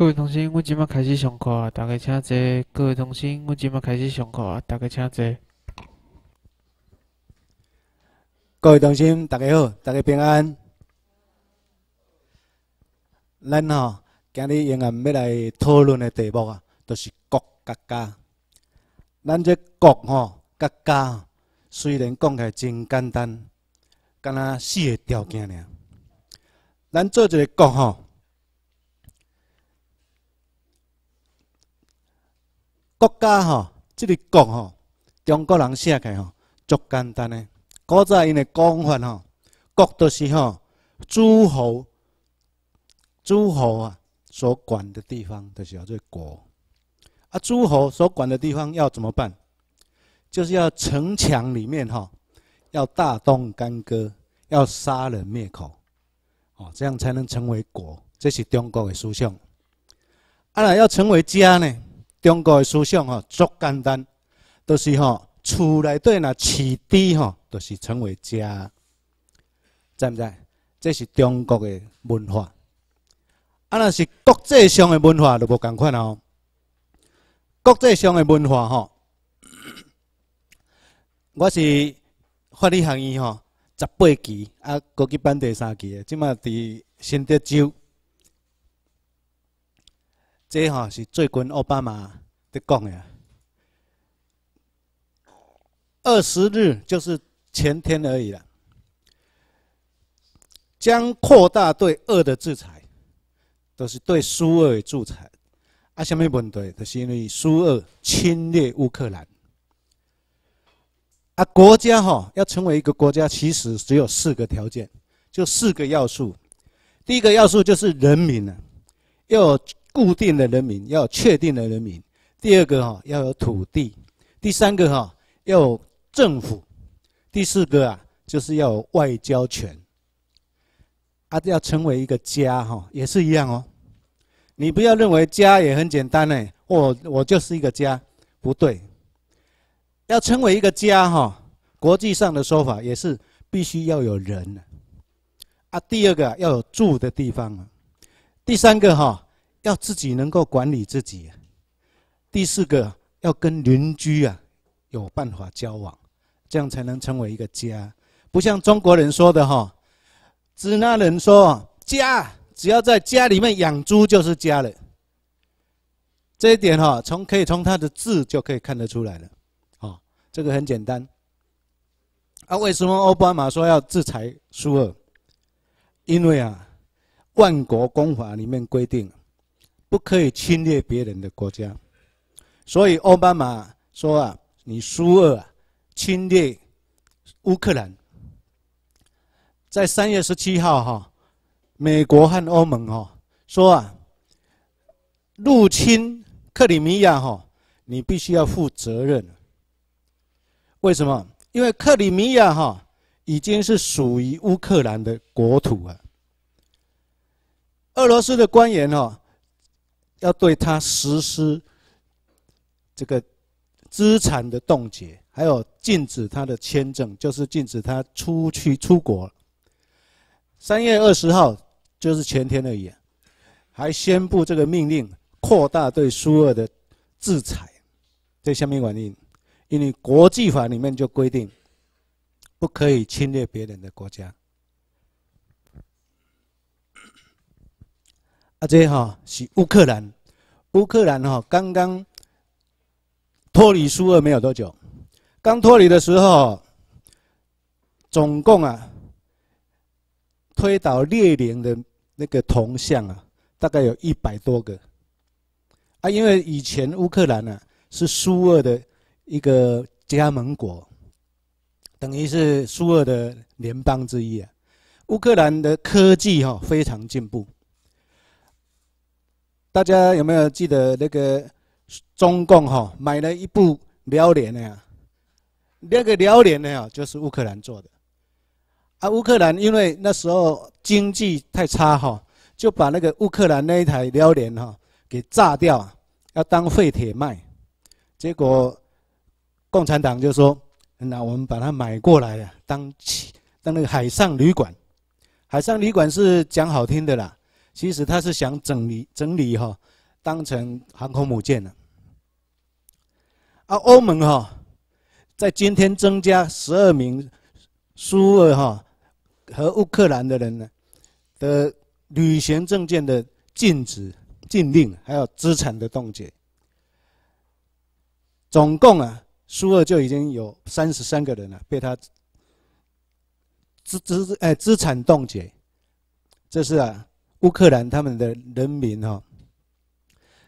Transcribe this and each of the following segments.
各位同学，阮即马开始上课啊！大家请坐。各位同学，阮即马开始上课啊！大家请坐。各位同学，大家好，大家平安。咱吼，今日用暗要来讨论的题目啊，就是国甲家。咱这国吼甲家虽然讲起来真简单，干那四个条件尔。咱做一个国吼。国家吼，这个国吼，中国人写起吼，足简单诶。古在因的讲法吼，国就是吼诸侯诸侯啊所管的地方，就是叫做国。啊，诸侯所管的地方要怎么办？就是要城墙里面哈，要大动干戈，要杀人灭口，哦，这样才能成为国。这是中国的思想。啊，要成为家呢？中国诶思想吼足简单，就是吼厝内底若饲猪吼，就是成为家，知毋知？这是中国诶文化。啊，若是国际上诶文化就无同款哦。国际上诶文化吼，我是法律学院吼十八级啊国际班第三级诶，即卖伫新德州。这哈是最近奥巴马的讲的，二十日就是前天而已了，将扩大对俄的制裁，都是对苏俄制裁。啊，什么问题？就是因为苏俄侵略乌克兰。啊，国家哈要成为一个国家，其实只有四个条件，就四个要素。第一个要素就是人民呢，要。固定的人民要确定的人民，第二个哈要有土地，第三个哈要有政府，第四个啊就是要有外交权。啊，要成为一个家哈也是一样哦。你不要认为家也很简单呢。我我就是一个家，不对。要成为一个家哈，国际上的说法也是必须要有人啊，第二个要有住的地方，第三个哈。要自己能够管理自己，第四个要跟邻居啊有办法交往，这样才能成为一个家。不像中国人说的哈，支那人说家只要在家里面养猪就是家了。这一点哈，从可以从他的字就可以看得出来了。啊，这个很简单。啊，为什么奥巴马说要制裁苏俄？因为啊，万国公法里面规定。不可以侵略别人的国家，所以奥巴马说啊，你苏啊、侵略乌克兰，在三月十七号哈，美国和欧盟哈说啊，入侵克里米亚哈，你必须要负责任。为什么？因为克里米亚哈已经是属于乌克兰的国土了。俄罗斯的官员哈。要对他实施这个资产的冻结，还有禁止他的签证，就是禁止他出去出国。三月二十号，就是前天而已，还宣布这个命令，扩大对苏俄的制裁。这下面原因，因为国际法里面就规定，不可以侵略别人的国家。阿姐哈是乌克兰，乌克兰哈刚刚脱离苏俄没有多久，刚脱离的时候，总共啊推倒列宁的那个铜像啊，大概有一百多个。啊，因为以前乌克兰呢是苏俄的一个加盟国，等于是苏俄的联邦之一啊。乌克兰的科技哈非常进步。大家有没有记得那个中共哈买了一部辽联的呀？那个辽联呢呀，就是乌克兰做的，啊，乌克兰因为那时候经济太差哈，就把那个乌克兰那一台辽联哈给炸掉，要当废铁卖。结果共产党就说：“那我们把它买过来呀，当当那个海上旅馆。海上旅馆是讲好听的啦。”其实他是想整理整理哈，当成航空母舰呢。啊，欧盟哈，在今天增加十二名苏俄哈和乌克兰的人呢的旅行证件的禁止禁令，还有资产的冻结。总共啊，苏俄就已经有三十三个人了，被他资资哎资产冻结，这是啊。乌克兰他们的人民哈，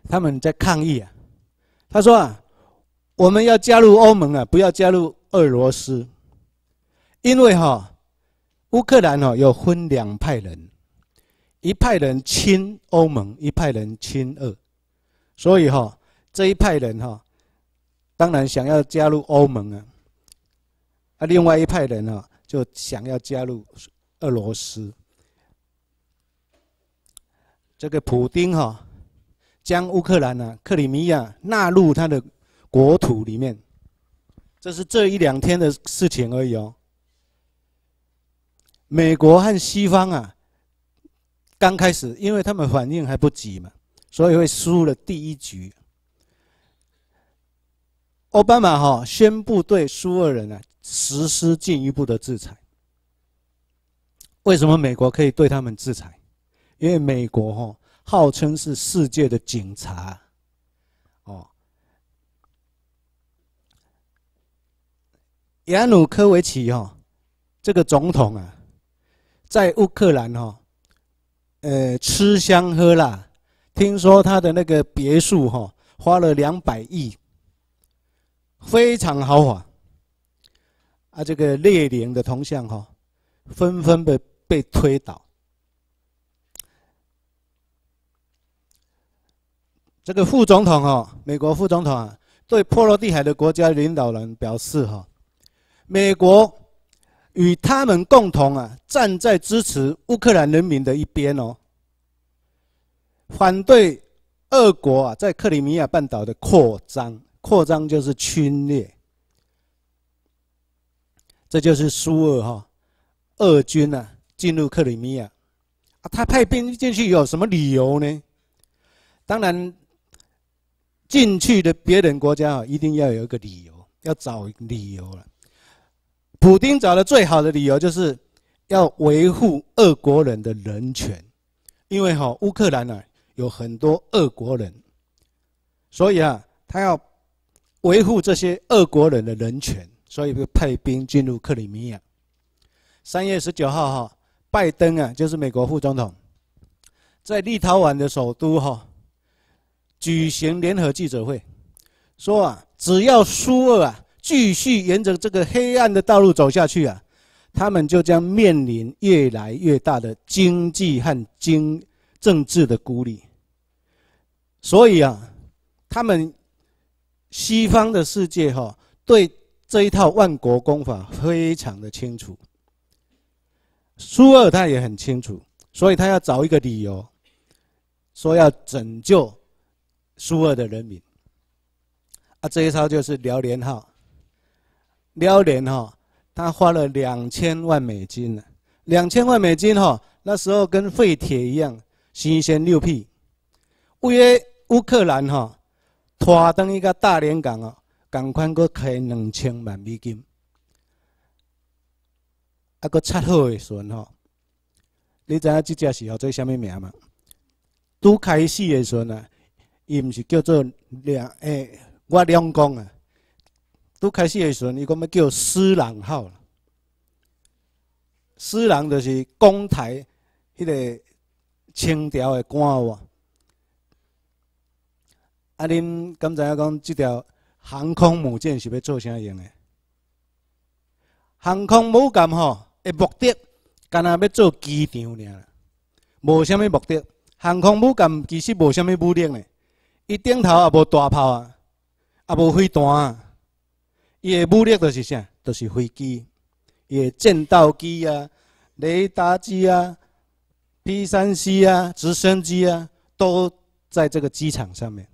他们在抗议啊。他说啊，我们要加入欧盟啊，不要加入俄罗斯，因为哈，乌克兰哈有分两派人，一派人亲欧盟，一派人亲俄，所以哈这一派人哈，当然想要加入欧盟啊。啊，另外一派人呢，就想要加入俄罗斯。这个普京哈将乌克兰呢克里米亚纳入他的国土里面，这是这一两天的事情而已哦。美国和西方啊刚开始，因为他们反应还不急嘛，所以会输了第一局。奥巴马哈宣布对苏俄人呢实施进一步的制裁。为什么美国可以对他们制裁？因为美国哈号称是世界的警察，哦，亚努科维奇哈这个总统啊，在乌克兰哈，呃，吃香喝辣，听说他的那个别墅哈花了两百亿，非常豪华。啊，这个列宁的铜像哈，纷纷被被推倒。这个副总统哈，美国副总统对波罗的海的国家领导人表示哈，美国与他们共同啊，站在支持乌克兰人民的一边哦，反对俄国啊在克里米亚半岛的扩张，扩张就是侵略。这就是苏俄哈，俄军啊进入克里米亚，他派兵进去有什么理由呢？当然。进去的别人国家啊，一定要有一个理由，要找理由了。普京找的最好的理由就是，要维护俄国人的人权，因为哈乌克兰呢有很多俄国人，所以啊他要维护这些俄国人的人权，所以就派兵进入克里米亚。三月十九号哈，拜登啊就是美国副总统，在立陶宛的首都哈。举行联合记者会，说啊，只要苏俄啊继续沿着这个黑暗的道路走下去啊，他们就将面临越来越大的经济和经政治的孤立。所以啊，他们西方的世界哈对这一套万国公法非常的清楚。苏俄他也很清楚，所以他要找一个理由，说要拯救。苏俄的人民啊，这一艘就是辽连号。辽连号，他花了两千万美金呢，两千万美金哈，那时候跟废铁一样，新鲜六屁。为了乌克兰哈，拖登一个大连港啊，同款阁开两千万美金，啊，搁拆货的时阵哈，你知影这只是候做虾米名吗？拄开始的时阵啊。伊毋是叫做两诶，我两公啊。拄开始诶时阵，伊讲要叫“私人号”私人就是公台迄个清朝诶官哇。啊，恁敢知影讲，即条航空母舰是要做啥用诶？航空母舰吼，诶目的干若要做机场尔，无啥物目的。航空母舰其实无啥物目的呢。伊顶头也无大炮啊，也无飞弹啊，伊的武力就是啥？就是飞机，伊的战斗机啊、雷达机啊、P 三 C 啊、直升机啊，都在这个机场上面。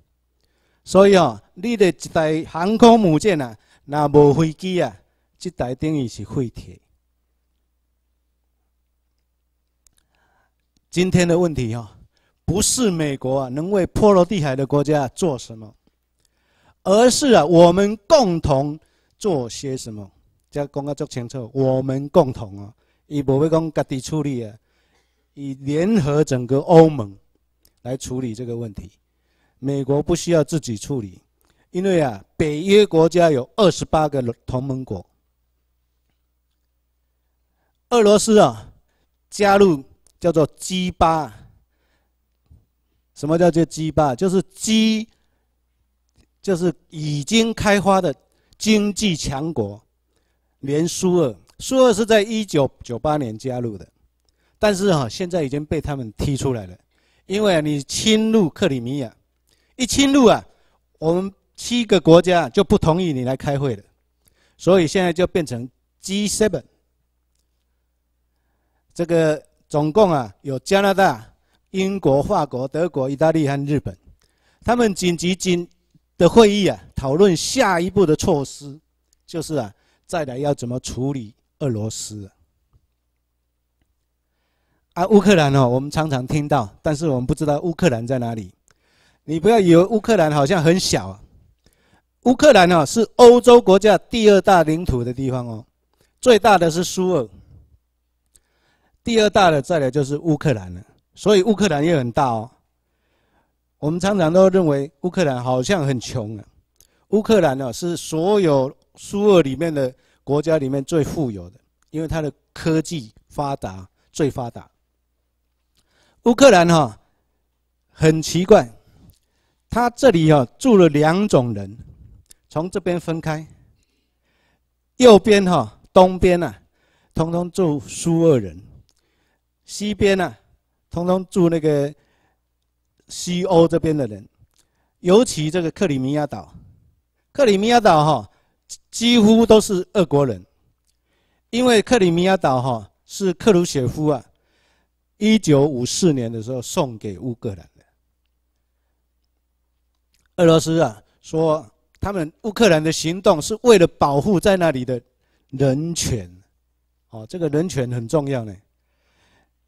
所以哦，你的一代航空母舰啊，那无飞机啊，这代等于是废铁。今天的问题哦。不是美国啊能为波罗的海的国家做什么，而是啊我们共同做些什么？这讲个足清楚，我们共同啊，伊不会讲家己处理啊，以联合整个欧盟来处理这个问题。美国不需要自己处理，因为啊，北约国家有二十八个同盟国，俄罗斯啊加入叫做 G 八。什么叫做 G 霸？就是 G，就是已经开发的经济强国，连苏俄，苏俄是在一九九八年加入的，但是哈，现在已经被他们踢出来了，因为你侵入克里米亚，一侵入啊，我们七个国家就不同意你来开会了，所以现在就变成 G seven。这个总共啊，有加拿大。英国、法国、德国、意大利和日本，他们紧急紧的会议啊，讨论下一步的措施，就是啊，再来要怎么处理俄罗斯。啊，乌克兰哦，我们常常听到，但是我们不知道乌克兰在哪里。你不要以为乌克兰好像很小，乌克兰哦，是欧洲国家第二大领土的地方哦，最大的是苏俄，第二大的再来就是乌克兰了。所以乌克兰也很大哦。我们常常都认为乌克兰好像很穷啊，乌克兰呢是所有苏俄里面的国家里面最富有的，因为它的科技发达，最发达。乌克兰哈很奇怪，它这里哈住了两种人，从这边分开。右边哈东边呢，通通住苏俄人；西边呢。通通住那个西欧这边的人，尤其这个克里米亚岛，克里米亚岛哈几乎都是俄国人，因为克里米亚岛哈是克鲁雪夫啊，一九五四年的时候送给乌克兰的。俄罗斯啊说他们乌克兰的行动是为了保护在那里的人权，哦，这个人权很重要呢。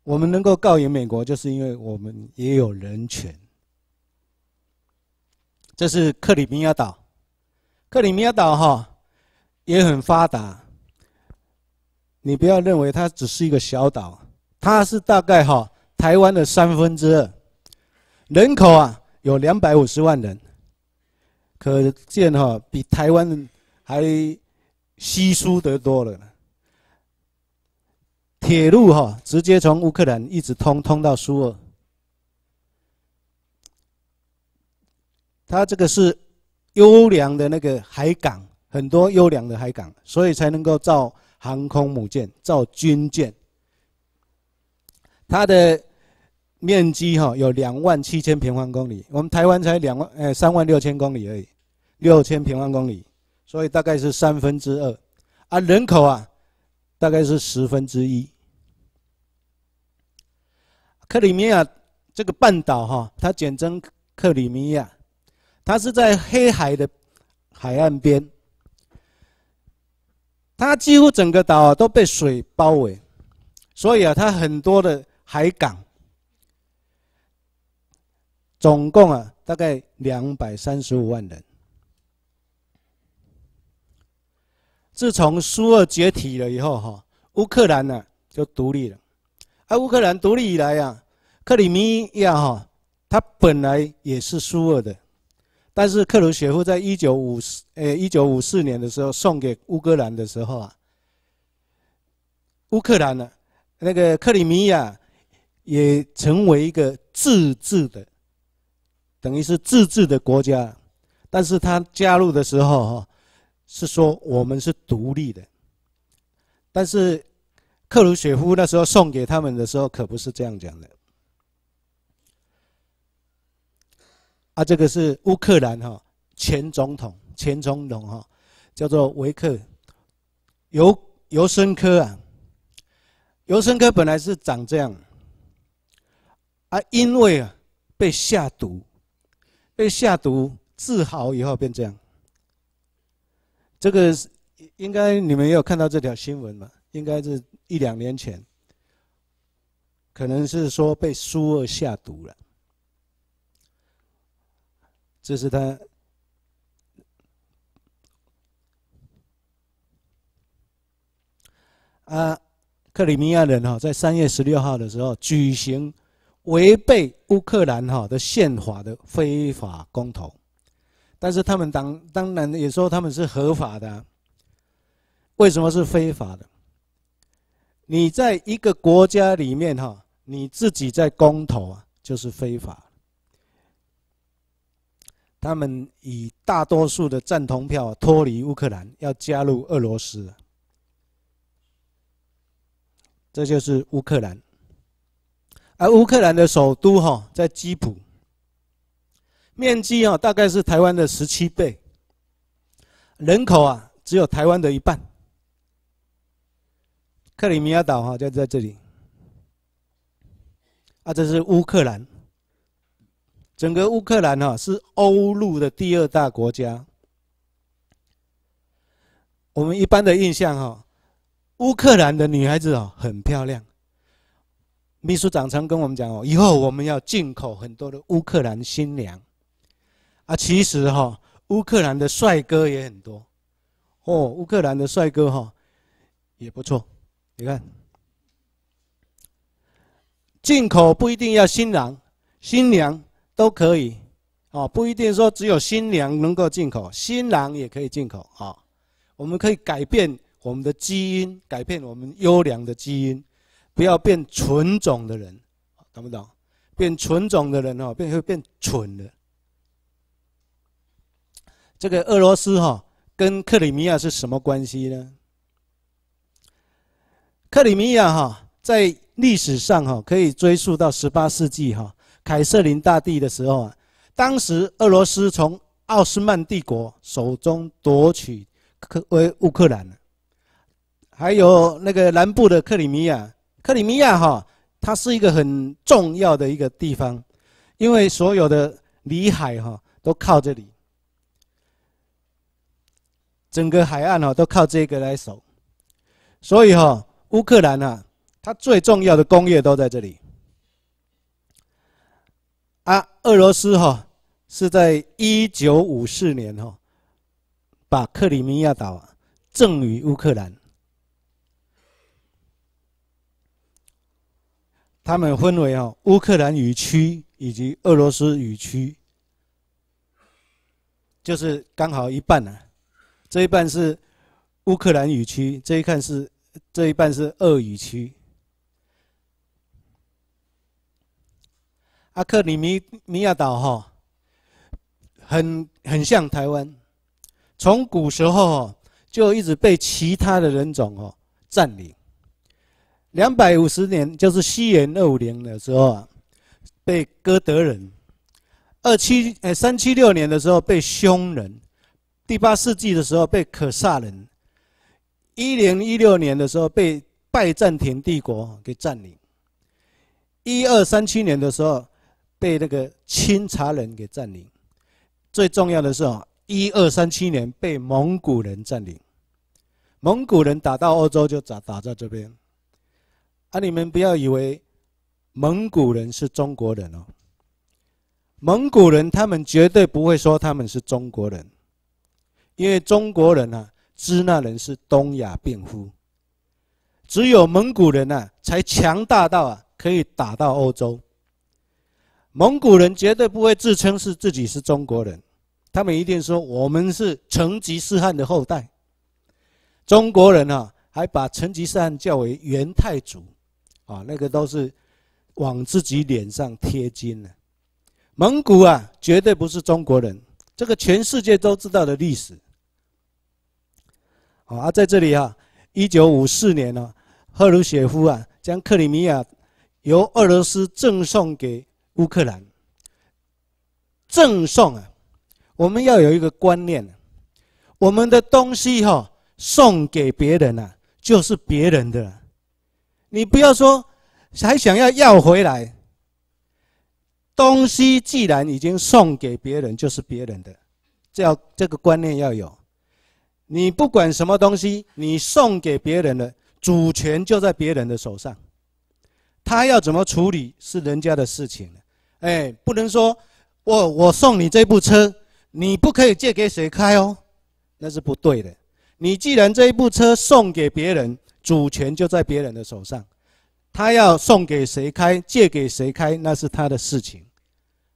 我们能够告赢美国，就是因为我们也有人权。这是克里米亚岛，克里米亚岛哈也很发达。你不要认为它只是一个小岛，它是大概哈台湾的三分之二，人口啊有两百五十万人，可见哈比台湾还稀疏得多了。铁路哈直接从乌克兰一直通通到苏尔，它这个是优良的那个海港，很多优良的海港，所以才能够造航空母舰、造军舰。它的面积哈有两万七千平方公里，我们台湾才两万呃三万六千公里而已，六千平方公里，所以大概是三分之二，啊人口啊大概是十分之一。克里米亚这个半岛，哈，它简称克里米亚，它是在黑海的海岸边，它几乎整个岛啊都被水包围，所以啊，它很多的海港。总共啊，大概两百三十五万人。自从苏俄解体了以后，哈，乌克兰呢就独立了。啊，乌克兰独立以来呀，克里米亚哈，它本来也是苏俄的，但是克鲁雪夫在一九五四，呃一九五四年的时候送给乌克兰的时候啊，乌克兰呢，那个克里米亚也成为一个自治的，等于是自治的国家，但是他加入的时候哈，是说我们是独立的，但是。克鲁雪夫那时候送给他们的时候可不是这样讲的。啊，这个是乌克兰哈前总统前总统哈叫做维克尤尤申科啊。尤申科本来是长这样啊，因为啊被下毒，被下毒治好以后变这样。这个是应该你们有看到这条新闻吧？应该是。一两年前，可能是说被苏俄下毒了。这是他啊，克里米亚人哈，在三月十六号的时候举行违背乌克兰哈的宪法的非法公投，但是他们当当然也说他们是合法的，为什么是非法的？你在一个国家里面，哈，你自己在公投啊，就是非法。他们以大多数的赞同票脱离乌克兰，要加入俄罗斯，这就是乌克兰。而乌克兰的首都哈在基辅，面积啊大概是台湾的十七倍，人口啊只有台湾的一半。克里米亚岛哈就在这里，啊，这是乌克兰，整个乌克兰哈是欧陆的第二大国家。我们一般的印象哈，乌克兰的女孩子啊很漂亮。秘书长常跟我们讲哦，以后我们要进口很多的乌克兰新娘，啊，其实哈乌克兰的帅哥也很多，哦，乌克兰的帅哥哈也不错。你看，进口不一定要新郎、新娘都可以，哦，不一定说只有新娘能够进口，新郎也可以进口啊。我们可以改变我们的基因，改变我们优良的基因，不要变纯种的人，懂不懂？变纯种的人哦，变会变蠢的。这个俄罗斯哈跟克里米亚是什么关系呢？克里米亚哈，在历史上哈可以追溯到十八世纪哈，凯瑟琳大帝的时候啊，当时俄罗斯从奥斯曼帝国手中夺取克为乌克兰，还有那个南部的克里米亚。克里米亚哈，它是一个很重要的一个地方，因为所有的里海哈都靠这里，整个海岸哈都靠这个来守，所以哈。乌克兰啊，它最重要的工业都在这里。啊，俄罗斯哈是在一九五四年哈，把克里米亚岛赠予乌克兰。他们分为哦乌克兰语区以及俄罗斯语区，就是刚好一半呢，这一半是乌克兰语区，这一看是。这一半是鳄语区，阿克里米米亚岛哈，很很像台湾，从古时候哦就一直被其他的人种哦占领，两百五十年就是西元二五年的时候啊，被哥德人，二七呃三七六年的时候被匈人，第八世纪的时候被可萨人。一零一六年的时候被拜占庭帝国给占领，一二三七年的时候被那个清查人给占领，最重要的是啊，一二三七年被蒙古人占领，蒙古人打到欧洲就打打在这边，啊，你们不要以为蒙古人是中国人哦，蒙古人他们绝对不会说他们是中国人，因为中国人啊。知那人是东亚病夫，只有蒙古人呐才强大到啊可以打到欧洲。蒙古人绝对不会自称是自己是中国人，他们一定说我们是成吉思汗的后代。中国人啊还把成吉思汗叫为元太祖，啊那个都是往自己脸上贴金了。蒙古啊绝对不是中国人，这个全世界都知道的历史。啊，在这里啊，一九五四年呢，赫鲁雪夫啊，将克里米亚由俄罗斯赠送给乌克兰。赠送啊，我们要有一个观念，我们的东西哈送给别人啊，就是别人的，你不要说还想要要回来。东西既然已经送给别人，就是别人的，这要这个观念要有。你不管什么东西，你送给别人的主权就在别人的手上，他要怎么处理是人家的事情了。哎，不能说我我送你这部车，你不可以借给谁开哦，那是不对的。你既然这一部车送给别人，主权就在别人的手上，他要送给谁开、借给谁开，那是他的事情。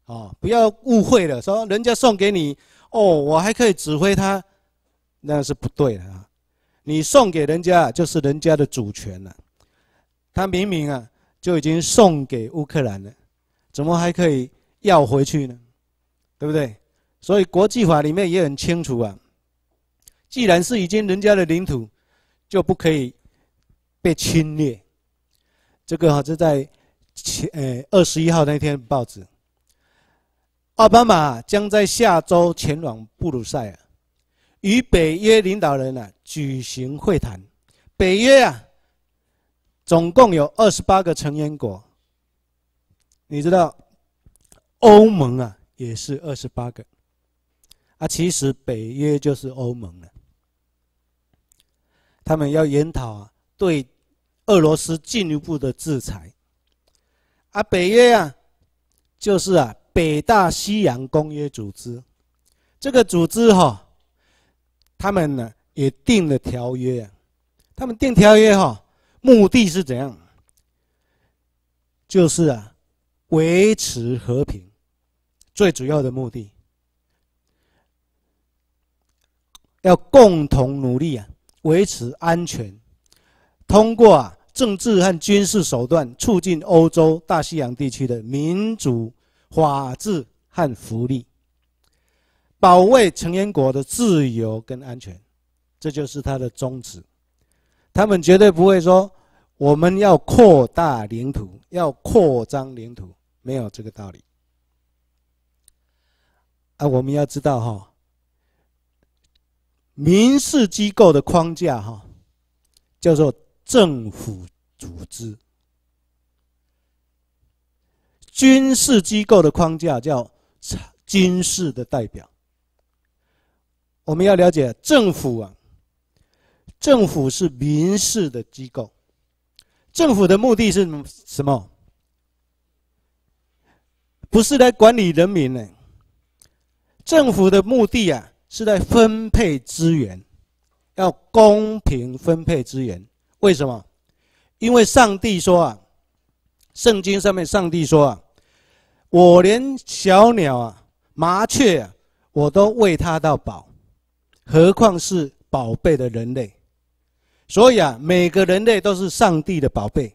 哦，不要误会了，说人家送给你，哦，我还可以指挥他。那是不对的啊！你送给人家就是人家的主权了，他明明啊就已经送给乌克兰了，怎么还可以要回去呢？对不对？所以国际法里面也很清楚啊，既然是已经人家的领土，就不可以被侵略。这个哈就在前呃二十一号那天报纸，奥巴马将在下周前往布鲁塞尔。与北约领导人呢举行会谈。北约啊，总共有二十八个成员国。你知道，欧盟啊也是二十八个啊。其实北约就是欧盟了。他们要研讨啊对俄罗斯进一步的制裁。啊，北约啊就是啊北大西洋公约组织。这个组织哈。他们呢也订了条约，他们订条约哈，目的是怎样？就是啊，维持和平，最主要的目的。要共同努力啊，维持安全，通过啊政治和军事手段，促进欧洲大西洋地区的民主、法治和福利。保卫成员国的自由跟安全，这就是他的宗旨。他们绝对不会说我们要扩大领土，要扩张领土，没有这个道理。啊，我们要知道哈，民事机构的框架哈叫做政府组织，军事机构的框架叫军事的代表。我们要了解政府啊，政府是民事的机构，政府的目的是什么？不是来管理人民的。政府的目的啊，是在分配资源，要公平分配资源。为什么？因为上帝说啊，圣经上面上帝说啊，我连小鸟啊、麻雀啊，我都喂它到饱。何况是宝贝的人类，所以啊，每个人类都是上帝的宝贝，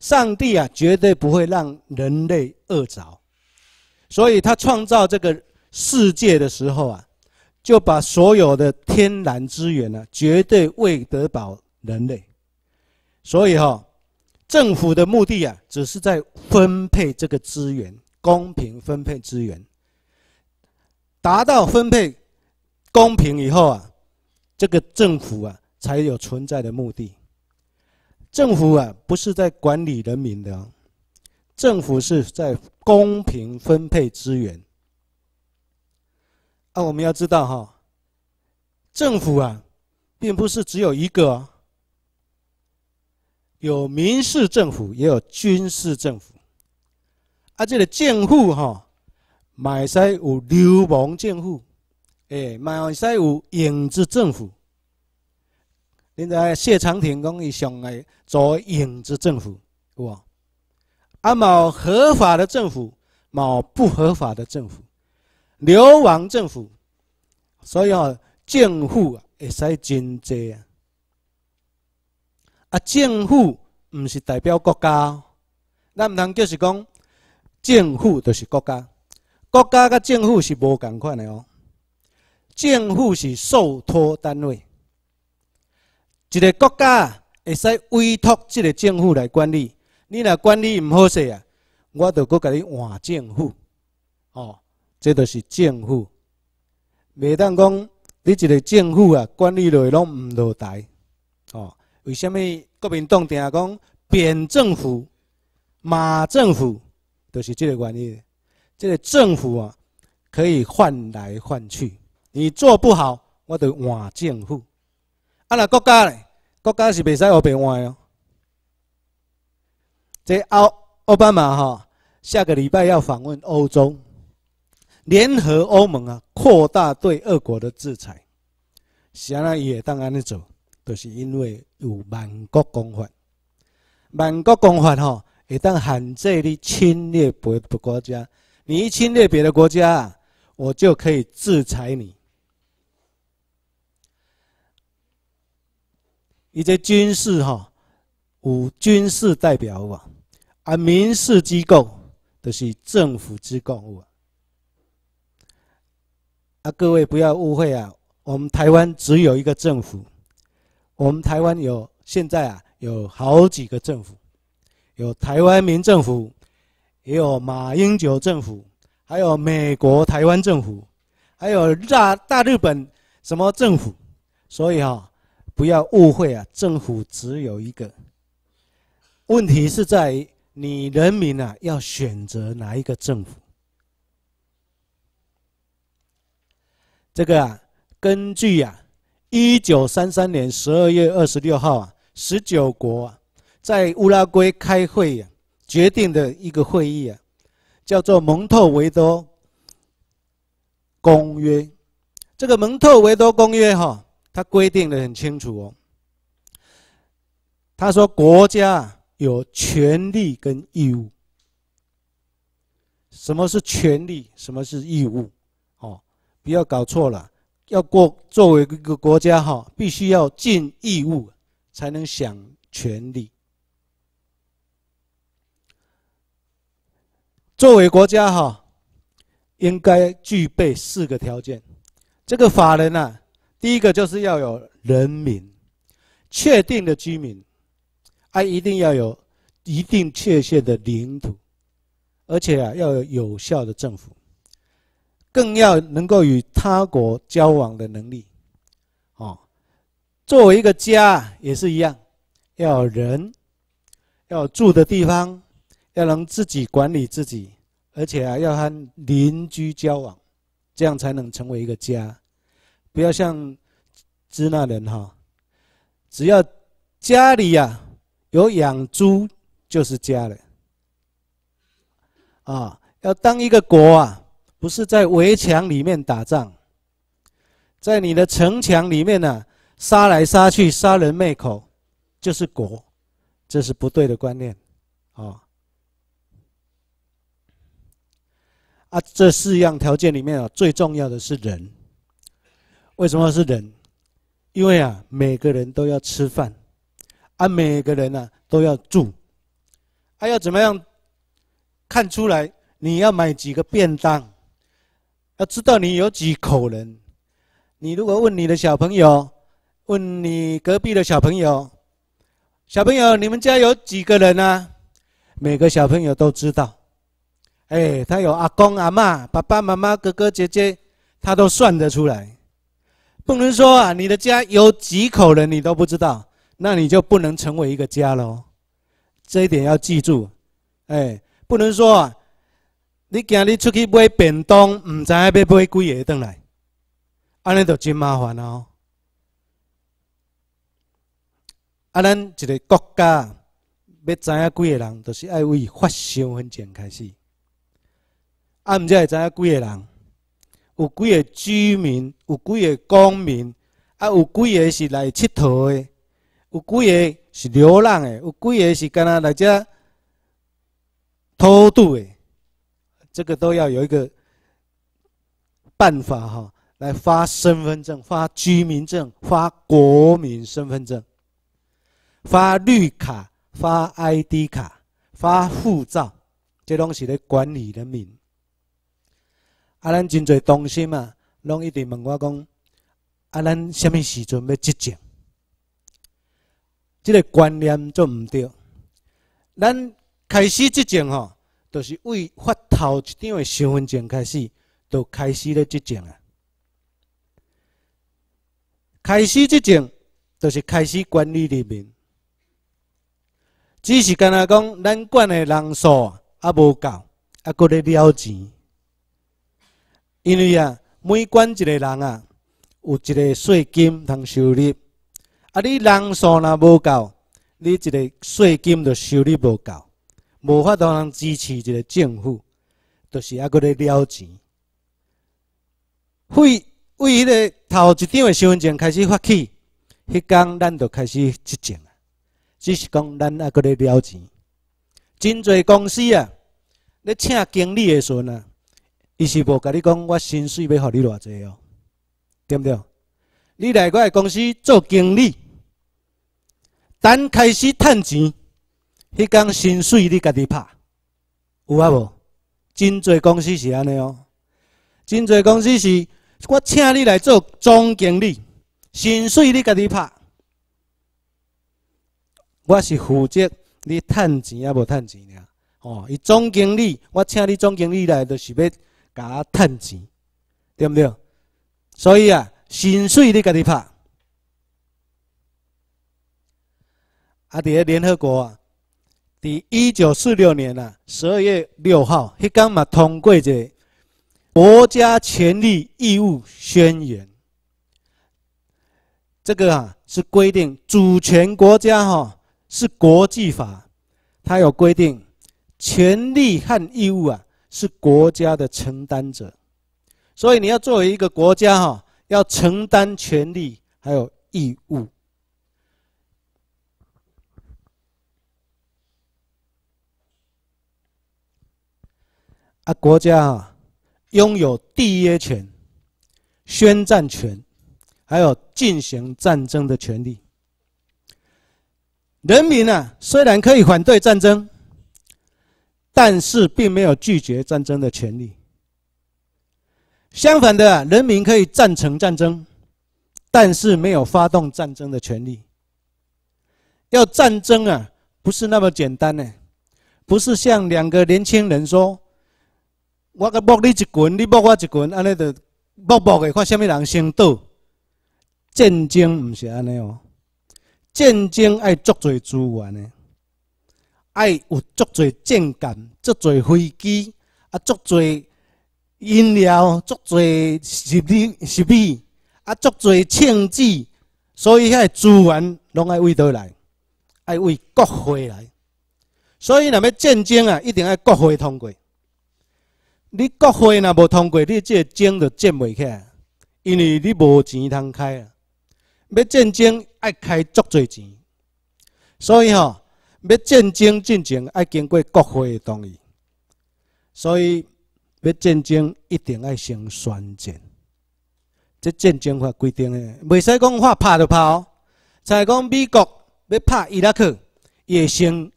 上帝啊，绝对不会让人类饿着，所以他创造这个世界的时候啊，就把所有的天然资源呢，绝对为得保人类，所以哈，政府的目的啊，只是在分配这个资源，公平分配资源，达到分配。公平以后啊，这个政府啊才有存在的目的。政府啊不是在管理人民的，政府是在公平分配资源。啊，我们要知道哈，政府啊并不是只有一个，有民事政府也有军事政府。啊，这个政府哈，买塞有流氓政府。诶，嘛会使有影子政府。现在谢长廷讲，伊上来做影子政府，有无？啊，冇合法的政府，冇不合法的政府，流亡政府。所以哦，政府会使真济啊。啊，政府毋是代表国家，咱毋通叫是讲政府就是国家。国家甲政府是无共款的哦。政府是受托单位，一个国家会使委托这个政府来管理。你若管理唔好势啊，我就阁甲你换政府。哦，这就是政府，袂当讲你一个政府啊，管理去拢唔落台。哦，为虾物国民党定讲贬政府、骂政府，就是这个原因。这个政府啊，可以换来换去。你做不好，我得换政府。啊，那国家呢？国家是袂使白白换的哦。这奥奥巴马哈，下个礼拜要访问欧洲，联合欧盟啊，扩大对俄国的制裁。是啊，那伊会当安尼做，就是因为有万国公法。万国公法吼，会当限制你侵略别个国家。你一侵略别的国家，我就可以制裁你。一些军事哈，五军事代表哇，啊，民事机构都是政府机构哇，啊，各位不要误会啊，我们台湾只有一个政府，我们台湾有现在啊有好几个政府，有台湾民政府，也有马英九政府，还有美国台湾政府，还有大大日本什么政府，所以哈。不要误会啊，政府只有一个。问题是在于你人民啊，要选择哪一个政府？这个啊，根据啊，一九三三年十二月二十六号啊，十九国啊，在乌拉圭开会啊，决定的一个会议啊，叫做《蒙特维多公约》。这个《蒙特维多公约》哈。他规定的很清楚哦。他说：“国家有权利跟义务。什么是权利？什么是义务？哦，不要搞错了。要过作为一个国家哈，必须要尽义务，才能享权利。作为国家哈，应该具备四个条件。这个法人啊，第一个就是要有人民，确定的居民，啊，一定要有一定确切的领土，而且啊要有有效的政府，更要能够与他国交往的能力，哦，作为一个家也是一样，要有人，要住的地方，要能自己管理自己，而且啊要和邻居交往，这样才能成为一个家。不要像支那人哈，只要家里呀有养猪就是家了啊。要当一个国啊，不是在围墙里面打仗，在你的城墙里面呢杀来杀去、杀人灭口，就是国，这是不对的观念啊。啊，这四样条件里面啊，最重要的是人。为什么是人？因为啊，每个人都要吃饭，啊，每个人呢都要住，还要怎么样看出来？你要买几个便当？要知道你有几口人？你如果问你的小朋友，问你隔壁的小朋友，小朋友，你们家有几个人呢？每个小朋友都知道，哎，他有阿公阿妈、爸爸妈妈、哥哥姐姐，他都算得出来。不能说啊，你的家有几口人你都不知道，那你就不能成为一个家喽。这一点要记住，哎，不能说啊，你今日出去买便当，唔知影要买几下回来，安尼就真麻烦哦。啊，咱一个国家要知影几个人，就是爱为发身份证开始，啊，唔知会知影几个人。有几个居民，有几个公民，啊，有几个是来佚佗的，有几个是流浪的，有几个是干刚来这偷渡的，这个都要有一个办法哈，来发身份证、发居民证、发国民身份证、发绿卡、发 ID 卡、发护照，这拢是来管理人民。啊！咱真侪同事嘛，拢一直问我讲：啊，咱啥物时阵要执政？这个观念做唔对。咱开始执政吼，就是为发头一张诶身份证开始，就开始咧执政啊。开始执政，就是开始管理人民。只是干若讲，咱管诶人数啊无够，啊，搁咧了钱。因为啊，每管一个人啊，有一个税金通收入，啊，你人数若无够，你一个税金就收入无够，无法度通支持一个政府，就是还佫咧撩钱。为为迄个头一张的身份证开始发起，迄天咱就开始执政啊，只是讲咱还佫咧撩钱。真侪公司啊，咧请经理的时阵啊。伊是无甲你讲，我薪水要互你偌济哦？对毋对？你来我诶公司做经理，等开始趁钱，迄工薪水你家己拍，有啊无？真济公司是安尼哦，真济公司是，我请你来做总经理，薪水你家己拍，我是负责你趁钱啊，无趁钱俩。哦，伊总经理，我请你总经理来就是欲。假赚钱，对不对？所以啊，薪水你家己拍。啊，伫咧联合国啊，在一九四六年啊十二月六号，迄天嘛通过个国家权利义务宣言》。这个啊是规定主权国家哈是国际法，它有规定权利和义务啊。是国家的承担者，所以你要作为一个国家哈，要承担权利还有义务。啊，国家啊，拥有缔约权、宣战权，还有进行战争的权利。人民呢，虽然可以反对战争。但是并没有拒绝战争的权利。相反的，人民可以赞成战争，但是没有发动战争的权利。要战争啊，不是那么简单呢，不是像两个年轻人说：“我个摸你一棍，你摸我一棍，安尼的摸摸的看什么人先倒。”战争不是安尼哦，战争爱足多资源的。爱有足侪舰舰，足侪飞机，啊，足侪饮料，足侪食品、食啊，足侪枪支，所以遐资源拢爱为倒来，爱为国会来。所以若要战争啊，一定爱国会通过。你国会若无通过，你个战就战袂起，来，因为你无钱通开。啊。要战争爱开足侪钱，所以吼。要战争，战争要经过国会的同意，所以要战争一定要先宣战。这战争法规定诶，未使讲话拍就拍哦。才讲美国要拍伊拉克，也先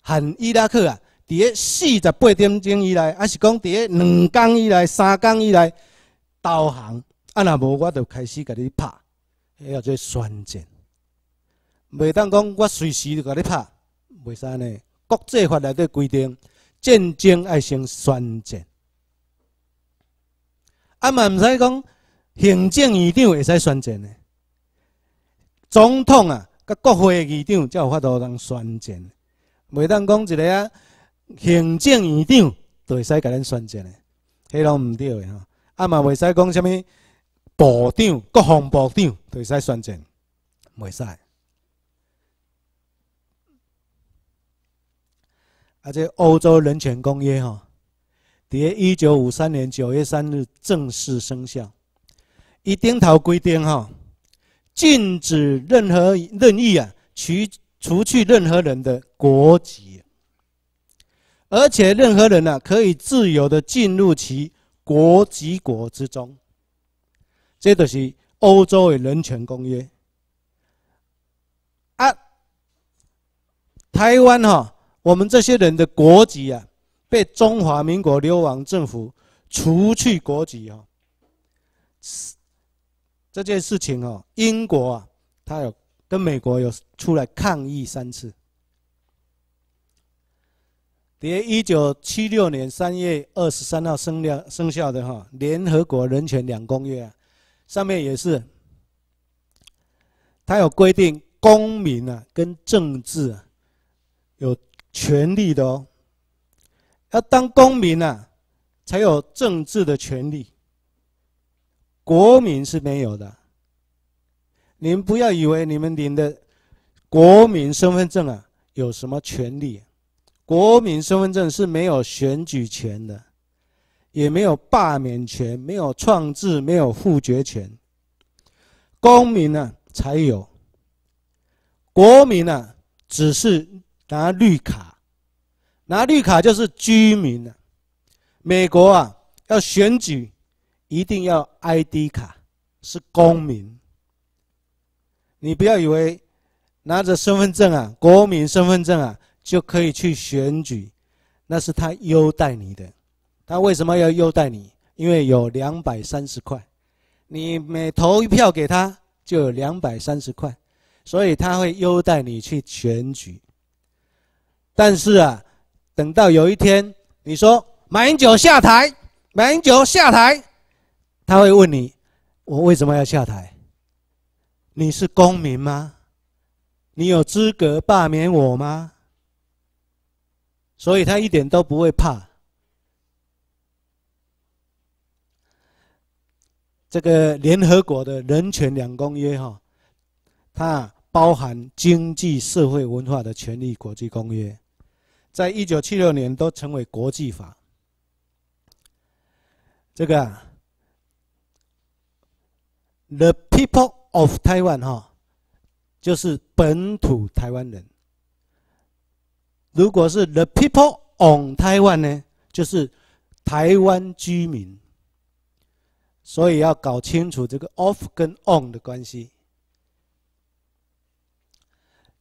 喊伊拉克啊，伫咧四十八点钟以内，还是讲伫咧两工以内、三工以内投降，啊，若无我就开始甲你拍，迄叫做宣战。袂当讲我随时就甲你拍，袂使呢。国际法律个规定，战争爱先宣战。啊嘛，唔使讲行政院长会使宣战呢，总统啊，甲国会的议长才有法度通宣战。袂当讲一个啊行政院长就会使甲咱宣战呢，迄拢唔对的吼。啊嘛，袂使讲啥物部长、国防部长就会使宣战，袂使。而且欧洲人权公约哈，伫一九五三年九月三日正式生效。以丁一规定哈，禁止任何任意啊除除去任何人的国籍，而且任何人呢可以自由的进入其国籍国之中。这都是欧洲的人权公约。啊，台湾哈。我们这些人的国籍啊，被中华民国流亡政府除去国籍啊，这件事情啊，英国啊，他有跟美国有出来抗议三次。连一九七六年三月二十三号生效生效的哈，《联合国人权两公约》，上面也是，他有规定公民啊跟政治啊有。权利的哦，要当公民啊，才有政治的权利。国民是没有的。你们不要以为你们领的国民身份证啊有什么权利？国民身份证是没有选举权的，也没有罢免权，没有创制，没有复决权。公民呢才有。国民呢只是。拿绿卡，拿绿卡就是居民啊。美国啊，要选举，一定要 I D 卡，是公民。你不要以为拿着身份证啊，国民身份证啊，就可以去选举，那是他优待你的。他为什么要优待你？因为有两百三十块，你每投一票给他就有两百三十块，所以他会优待你去选举。但是啊，等到有一天你说马英九下台，马英九下台，他会问你：我为什么要下台？你是公民吗？你有资格罢免我吗？所以他一点都不会怕。这个联合国的人权两公约哈，它包含经济社会文化的权利国际公约。在一九七六年都成为国际法。这个 the people of Taiwan 哈，就是本土台湾人。如果是 the people on Taiwan 呢，就是台湾居民。所以要搞清楚这个 of 跟 on 的关系。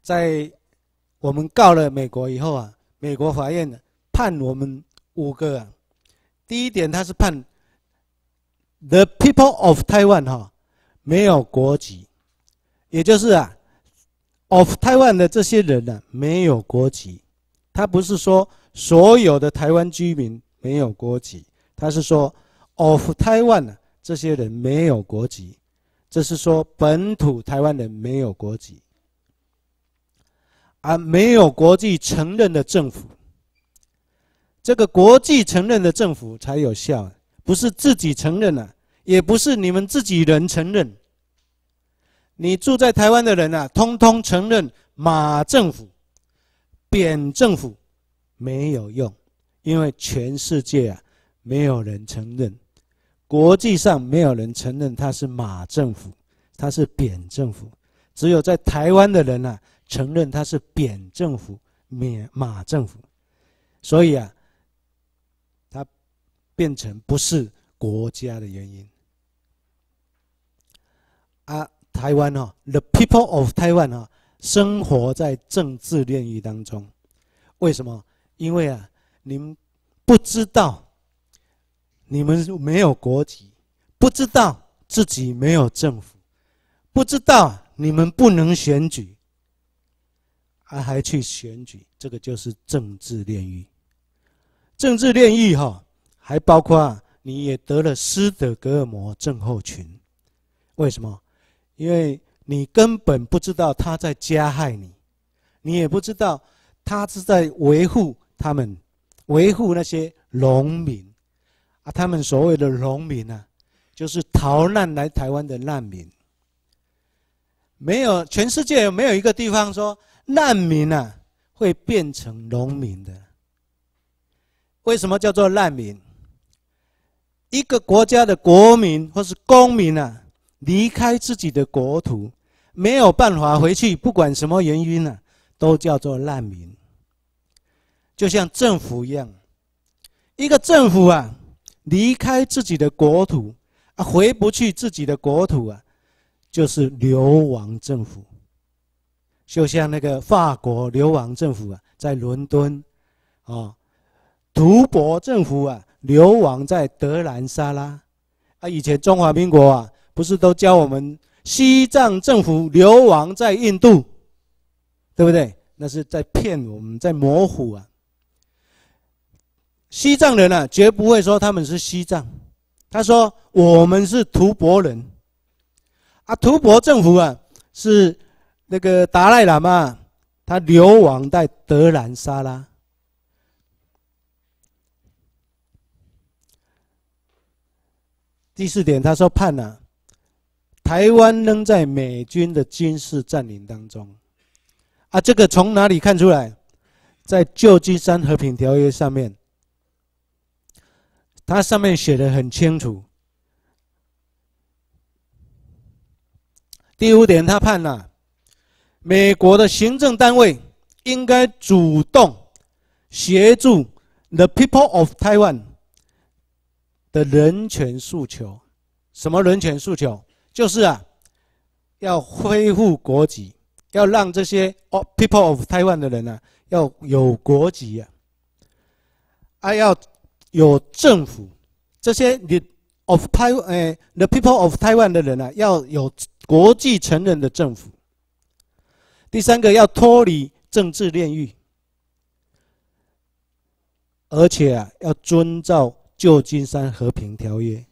在我们告了美国以后啊。美国法院的判我们五个啊，第一点他是判 the people of Taiwan 哈没有国籍，也就是啊 of Taiwan 的这些人呢没有国籍，他不是说所有的台湾居民没有国籍，他是说 of Taiwan 这些人没有国籍，这是说本土台湾人没有国籍。而没有国际承认的政府，这个国际承认的政府才有效。不是自己承认了，也不是你们自己人承认。你住在台湾的人啊，通通承认马政府、扁政府没有用，因为全世界啊没有人承认，国际上没有人承认他是马政府，他是扁政府，只有在台湾的人啊。承认他是扁政府、缅马政府，所以啊，他变成不是国家的原因。啊，台湾哈，The people of Taiwan 哈，生活在政治炼狱当中。为什么？因为啊，你们不知道，你们没有国籍，不知道自己没有政府，不知道你们不能选举。啊，还去选举，这个就是政治炼狱。政治炼狱，哈，还包括你也得了施德格摩症候群。为什么？因为你根本不知道他在加害你，你也不知道他是在维护他们，维护那些农民啊。他们所谓的农民呢，就是逃难来台湾的难民。没有，全世界没有一个地方说。难民啊，会变成农民的。为什么叫做难民？一个国家的国民或是公民啊，离开自己的国土，没有办法回去，不管什么原因呢，都叫做难民。就像政府一样，一个政府啊，离开自己的国土啊，回不去自己的国土啊，就是流亡政府。就像那个法国流亡政府啊，在伦敦，啊，图博政府啊，流亡在德兰沙拉，啊，以前中华民国啊，不是都教我们西藏政府流亡在印度，对不对？那是在骗我们，在模糊啊。西藏人啊，绝不会说他们是西藏，他说我们是吐蕃人，啊，吐蕃政府啊，是。那个达赖喇嘛，他流亡在德兰沙拉。第四点，他说判了，台湾仍在美军的军事占领当中。啊，这个从哪里看出来？在旧金山和平条约上面，它上面写的很清楚。第五点，他判了。美国的行政单位应该主动协助 The People of Taiwan 的人权诉求。什么人权诉求？就是啊，要恢复国籍，要让这些哦 People of Taiwan 的人呢要有国籍啊，还要有政府。这些你 Of Tai 诶 The People of Taiwan 的人呢要有国际承认的政府。第三个要脱离政治炼狱，而且啊要遵照旧金山和平条约，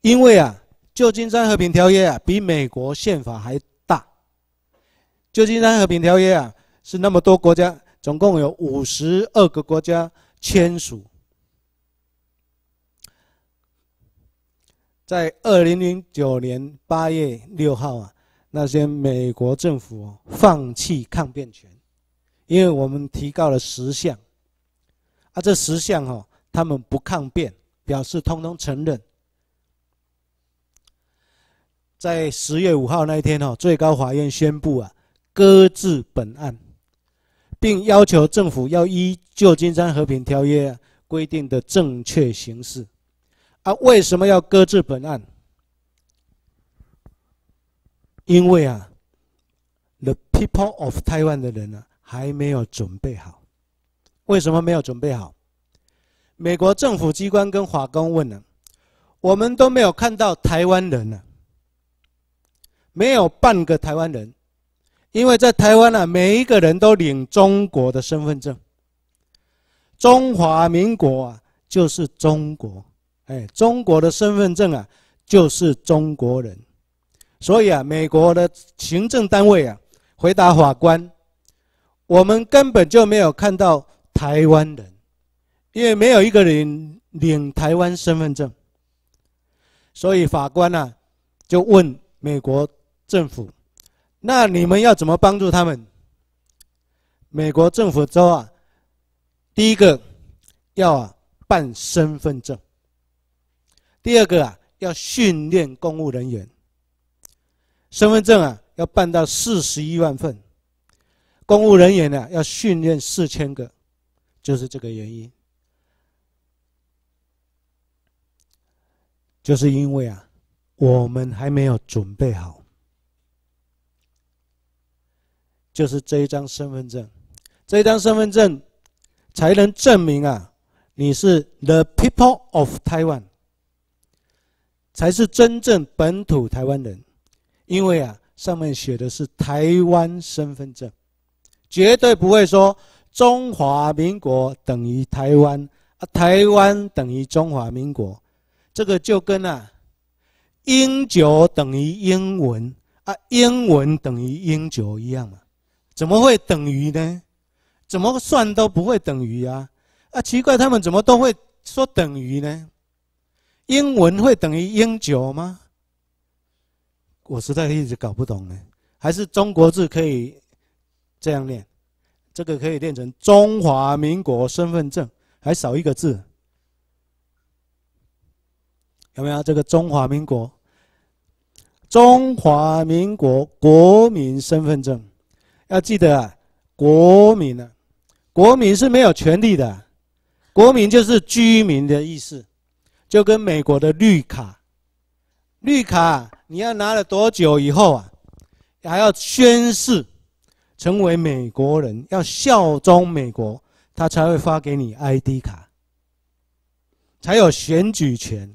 因为啊旧金山和平条约啊比美国宪法还大。旧金山和平条约啊是那么多国家，总共有五十二个国家签署，在二零零九年八月六号啊。那些美国政府放弃抗辩权，因为我们提高了十项，啊，这十项哦，他们不抗辩，表示通通承认。在十月五号那一天哦，最高法院宣布啊，搁置本案，并要求政府要依《旧金山和平条约》规定的正确行事。啊，为什么要搁置本案？因为啊，the people of Taiwan 的人呢还没有准备好。为什么没有准备好？美国政府机关跟华工问呢，我们都没有看到台湾人呢，没有半个台湾人，因为在台湾啊，每一个人都领中国的身份证，中华民国啊就是中国，哎，中国的身份证啊就是中国人。所以啊，美国的行政单位啊，回答法官，我们根本就没有看到台湾人，因为没有一个人领台湾身份证。所以法官呢，就问美国政府，那你们要怎么帮助他们？美国政府说啊，第一个要啊办身份证，第二个啊要训练公务人员。身份证啊，要办到四十一万份，公务人员呢要训练四千个，就是这个原因。就是因为啊，我们还没有准备好。就是这一张身份证，这一张身份证，才能证明啊，你是 The People of Taiwan，才是真正本土台湾人。因为啊，上面写的是台湾身份证，绝对不会说中华民国等于台湾，啊，台湾等于中华民国，这个就跟啊，英九等于英文，啊，英文等于英九一样嘛？怎么会等于呢？怎么算都不会等于啊？啊，奇怪，他们怎么都会说等于呢？英文会等于英九吗？我实在一直搞不懂呢，还是中国字可以这样念？这个可以念成“中华民国身份证”，还少一个字。有没有这个“中华民国”？“中华民国国民身份证”，要记得啊，“国民”呢，“国民”是没有权利的，“国民”就是居民的意思，就跟美国的绿卡、绿卡。你要拿了多久以后啊，还要宣誓成为美国人，要效忠美国，他才会发给你 ID 卡，才有选举权。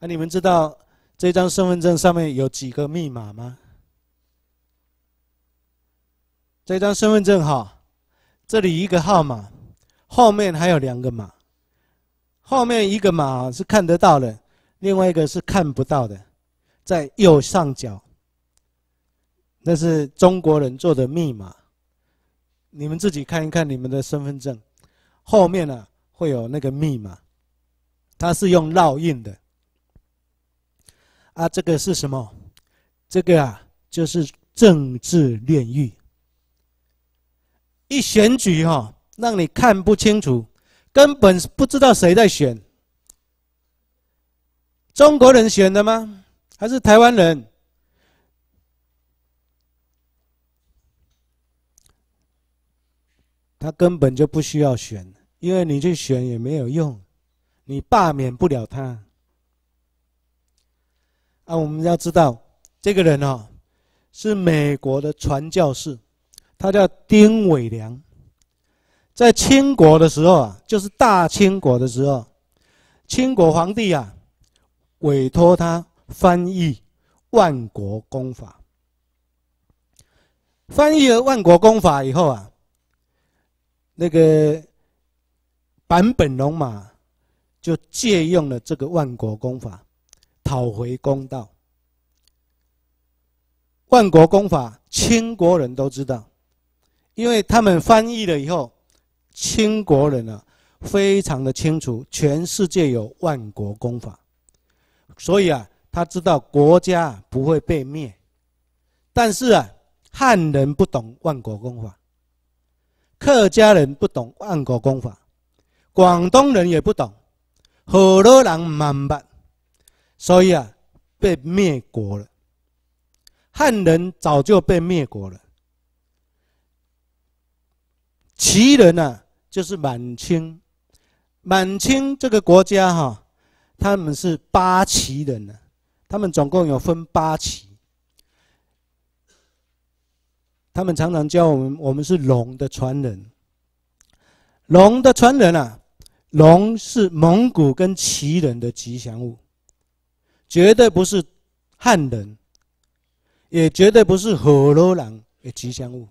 那你们知道这张身份证上面有几个密码吗？这张身份证哈，这里一个号码，后面还有两个码，后面一个码是看得到的，另外一个是看不到的。在右上角，那是中国人做的密码。你们自己看一看你们的身份证，后面呢会有那个密码，它是用烙印的。啊，这个是什么？这个啊，就是政治炼狱。一选举哈，让你看不清楚，根本不知道谁在选。中国人选的吗？他是台湾人，他根本就不需要选，因为你去选也没有用，你罢免不了他。啊，我们要知道这个人哦，是美国的传教士，他叫丁伟良，在清国的时候啊，就是大清国的时候，清国皇帝啊，委托他。翻译《万国公法》，翻译了《万国公法》以后啊，那个坂本龙马就借用了这个《万国公法》，讨回公道。《万国公法》，清国人都知道，因为他们翻译了以后，清国人啊，非常的清楚全世界有《万国公法》，所以啊。他知道国家不会被灭，但是啊，汉人不懂万国公法，客家人不懂万国公法，广东人也不懂，好多人唔明白，所以啊，被灭国了。汉人早就被灭国了。旗人呢，就是满清，满清这个国家哈，他们是八旗人啊。他们总共有分八旗，他们常常教我们，我们是龙的传人。龙的传人啊，龙是蒙古跟旗人的吉祥物，绝对不是汉人，也绝对不是荷兰人的吉祥物。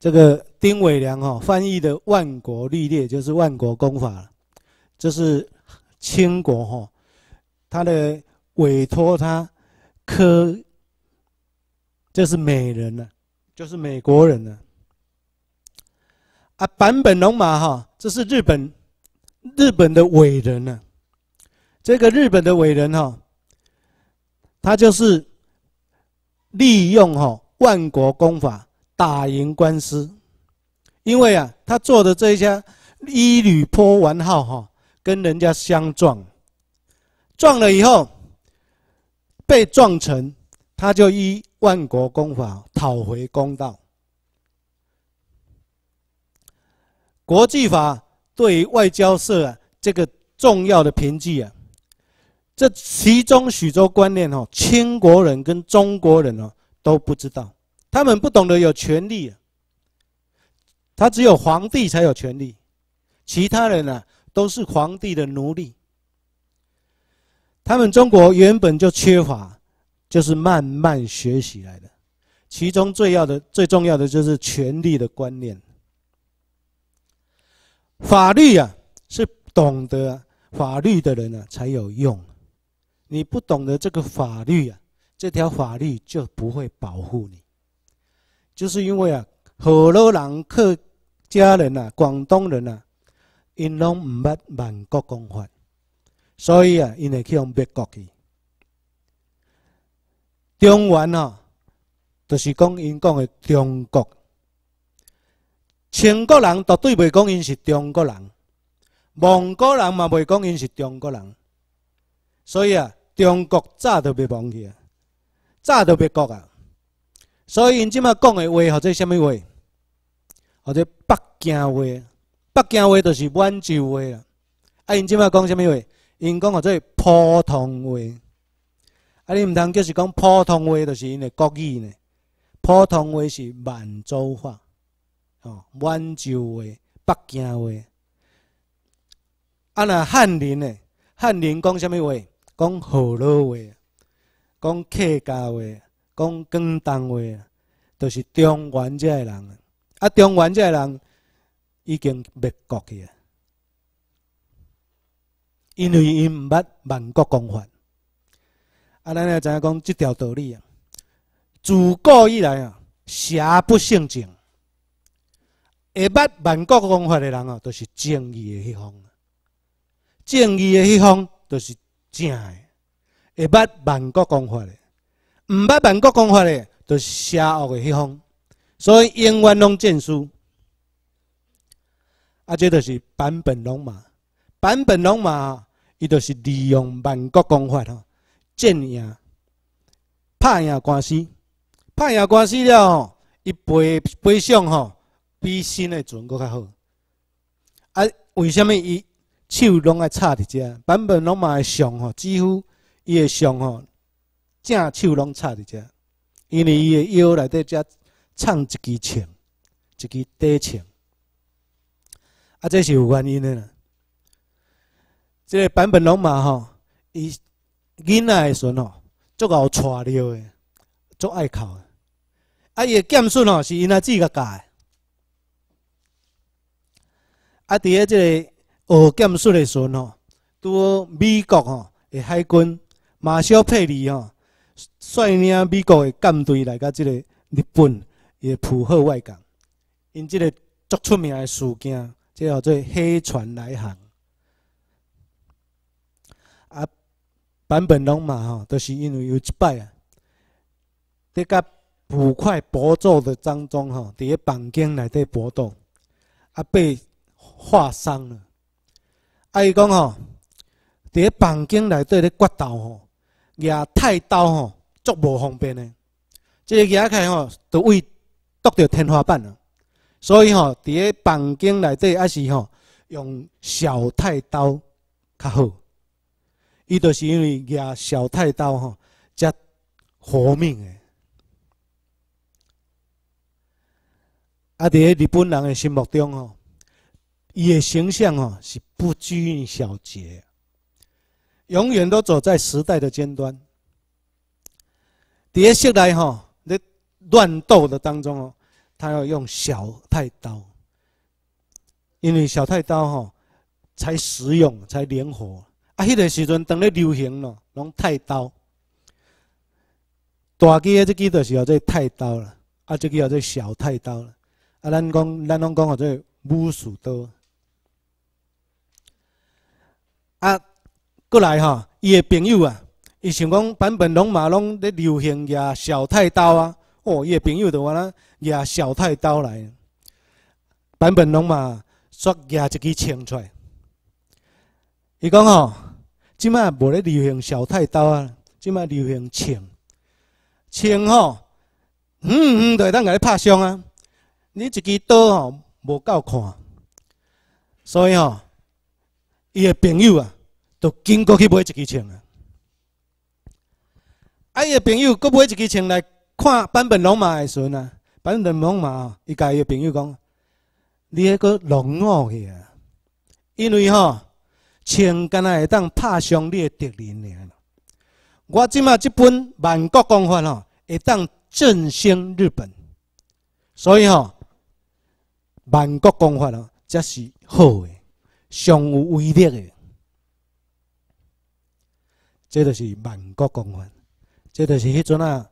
这个。丁伟良哈翻译的《万国律列》就是《万国公法》，这是清国哈，他的委托他科，这是美人呢，就是美国人呢，啊，坂本龙马哈，这是日本日本的伟人呢，这个日本的伟人哈，他就是利用哈《万国公法》打赢官司。因为啊，他做的这一家伊旅坡丸号哈，跟人家相撞，撞了以后，被撞成，他就依万国公法讨回公道。国际法对于外交社啊这个重要的凭据啊，这其中许多观念哦，清国人跟中国人哦都不知道，他们不懂得有权利。他只有皇帝才有权利，其他人呢都是皇帝的奴隶。他们中国原本就缺乏，就是慢慢学习来的。其中最要的、最重要的就是权力的观念。法律啊，是懂得法律的人呢才有用。你不懂得这个法律啊，这条法律就不会保护你。就是因为啊，荷兰克。家人啊，广东人啊，因拢毋捌万国公法，所以啊，因会去用别国去。中原啊，就是讲，因讲诶中国，清国人绝对袂讲，因是中国人，蒙古人嘛，袂讲，因是中国人。所以啊，中国早著别忘记啊，早著别国啊，所以，因即刻讲诶话或者咩话？或者北京话，北京话就是满洲话啦。啊，因即卖讲啥物话？因讲叫做普通话。啊，你毋通叫是讲普通话，就是因的国语呢。普通话是满洲话，哦，满洲话、北京话。啊，那汉人呢？汉人讲啥物话？讲河洛话，讲客家话，讲广东话，都是中原遮个人。啊，中原这人已经灭国去啊！因为因毋捌万国公法。啊，咱也知影讲即条道理啊。自古以来啊，邪不胜正。会捌万国公法的人啊，都是正义的迄方。正义的迄方，都是正的。会捌万国公法的，毋捌万国公法的，都是邪恶的迄方。所以永远拢见书。啊！即就是版本龙马，版本龙马伊就是利用万国功法吼，战赢、拍赢官司，拍赢官司了，吼，伊背背偿吼，比新的船阁较好。啊，为什么伊手拢爱插伫遮？版本龙马的相吼，几乎伊的相吼，正手拢插伫遮，因为伊诶腰内底遮。唱一支唱，一支短唱，啊，这是有原因的。啦。即个版本龙马吼，伊囡仔的时阵吼，足敖带尿的，足爱哭。的。啊，伊的剑术吼是因阿姊教教的。啊，伫咧即个学剑术的时阵吼，拄美国吼的海军马修佩里吼率领美国的舰队来到即个日本。也捕获外港，因即个足出名个事件叫做“黑船来航”。啊，坂本龙马吼，就是因为有一摆啊，伫个捕快搏斗的当中吼，在房间内底搏斗，啊被划伤了。啊，伊讲吼，在房间内底咧决斗吼，拿太刀吼，足无方便嘞。即个拿起吼，就为剁到天花板了，所以吼，伫咧房间内底还是吼用小太刀较好。伊就是因为拿小太刀吼才活命诶。啊，伫咧日本人诶心目中吼，伊诶形象吼是不拘小节，永远都走在时代的尖端。伫咧室内吼。乱斗的当中哦，他要用小太刀，因为小太刀哈，才实用，才灵活。啊，迄个时阵当咧流行咯，拢太刀。大个的这记就是叫做太刀了，啊，这记叫做小太刀了。啊，咱讲，咱拢讲叫做武术刀。啊，过来哈，伊的朋友啊，伊想讲版本龙马拢咧流行呀，小太刀啊。伊诶朋友的话啦，拿小太刀来，版本龙嘛，煞拿一支枪出。来。伊讲吼，即卖无咧流行小太刀啊，即卖流行枪，枪吼，嗯嗯就当甲你拍伤啊。你一支刀吼无够看，所以吼，伊诶朋友啊，就经过去买一支枪啊。啊，伊诶朋友佫买一支枪来。看版本龙马的时阵啊，版本龙马，伊家诶朋友讲，你迄个龙恶去啊，因为吼，枪敢若会当拍伤你的敌人尔。我即马即本万国公法吼，会当振兴日本，所以吼，万国公法吼，则是好诶，上有威力诶。即就是万国公法，即就是迄阵啊。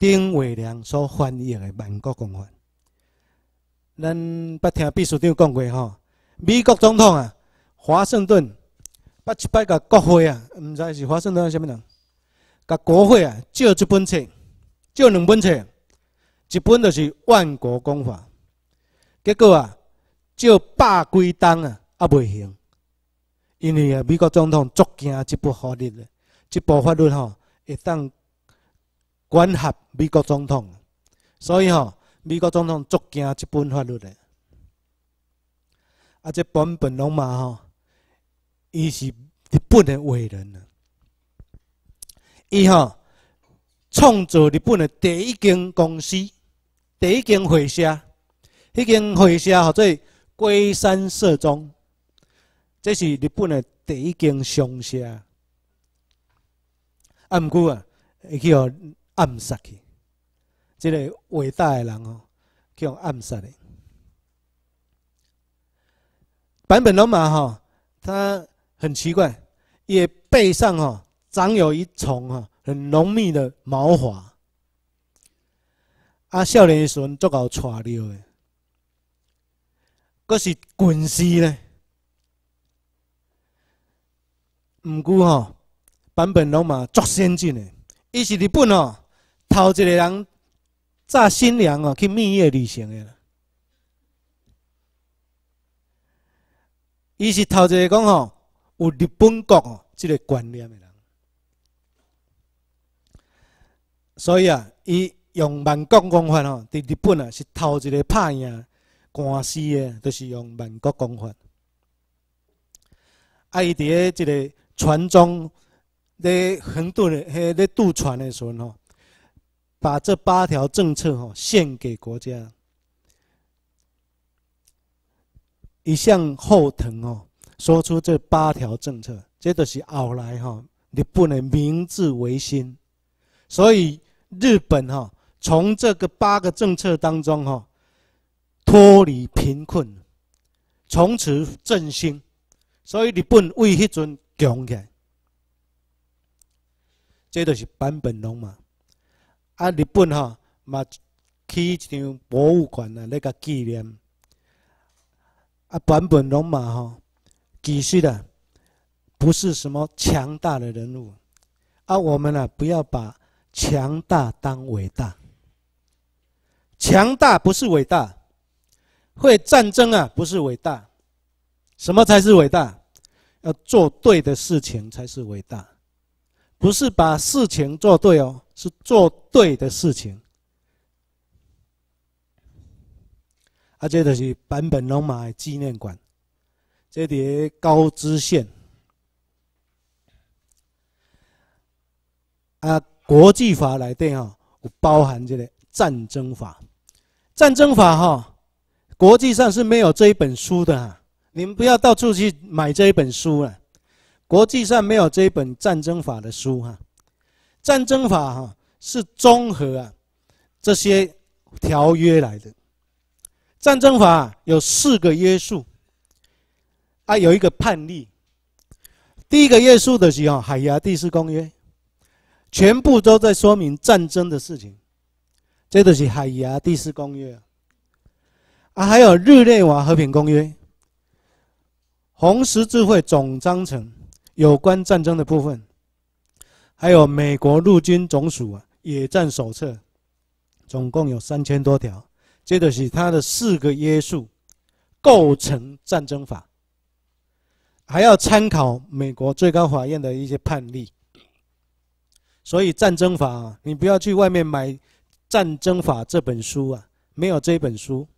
丁伟良所翻译的万国公法》，咱捌听秘书长讲过吼，美国总统啊，华盛顿，捌一摆甲国会啊，毋知是华盛顿啥物人，甲国会啊借一本册，借两本册，一本就是《万国公法》，结果啊，借百几单啊也未行，因为啊，美国总统足惊即部法律，即部法律吼会当。管辖美国总统，所以吼，美国总统足惊一本法律的。啊，这本本龙嘛吼，伊是日本的伟人呢。伊吼创造日本的第一间公司，第一间会社，迄间会社号做龟山社中，这是日本的第一间商社。啊，毋过啊，伊去吼。暗杀去，即个伟大的人哦，叫暗杀的。坂本龙马哈，他很奇怪，也背上哈长有一丛哈很浓密的毛发。啊，少年时足够潮流的，搁是军师呢。唔过吼，坂本龙马足先进诶，伊是日本哦。头一个人炸新娘哦，去蜜月旅行诶啦！伊是头一个讲吼有日本国哦，这个观念诶人。所以啊，伊用万国功夫吼，在日本啊是头一个拍赢官司诶，都是用万国功夫。啊，伊伫诶一个船中咧横渡咧咧渡船诶时阵吼。把这八条政策哈献给国家，一向后藤哦说出这八条政策，这都是后来哈，日本的明治维新，所以日本哈从这个八个政策当中哈脱离贫困，从此振兴，所以日本为迄阵强起来，这都是版本龙嘛。啊，日本哈嘛起一张博物馆啊，来个纪念。啊，坂本龙马哈，其实的不是什么强大的人物，啊，我们呢不要把强大当伟大，强大不是伟大，会战争啊不是伟大，什么才是伟大？要做对的事情才是伟大。不是把事情做对哦，是做对的事情。啊，这的是坂本龙马纪念馆，这里高知县。啊，国际法来电哈，包含这个战争法，战争法哈，国际上是没有这一本书的，你们不要到处去买这一本书了。国际上没有这一本战争法的书哈，战争法哈是综合啊这些条约来的。战争法有四个约束啊，有一个判例。第一个约束的是《海牙第四公约》，全部都在说明战争的事情，这都是《海牙第四公约》啊，还有《日内瓦和平公约》《红十字会总章程》。有关战争的部分，还有美国陆军总署啊，野战手册，总共有三千多条。接着是它的四个约束构成战争法，还要参考美国最高法院的一些判例。所以战争法，啊，你不要去外面买《战争法》这本书啊，没有这本书，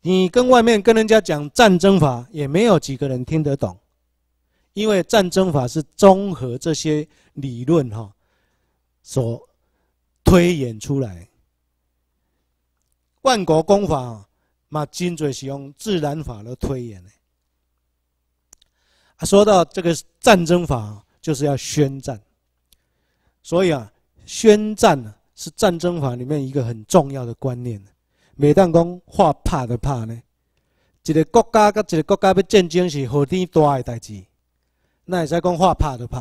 你跟外面跟人家讲战争法，也没有几个人听得懂。因为战争法是综合这些理论哈，所推演出来。万国公法嘛，精准是用自然法来推演的。说到这个战争法，就是要宣战，所以啊，宣战呢是战争法里面一个很重要的观念。每当讲话，怕就怕呢，一个国家跟一个国家要战争是何天大的代志。那会使讲话拍就拍。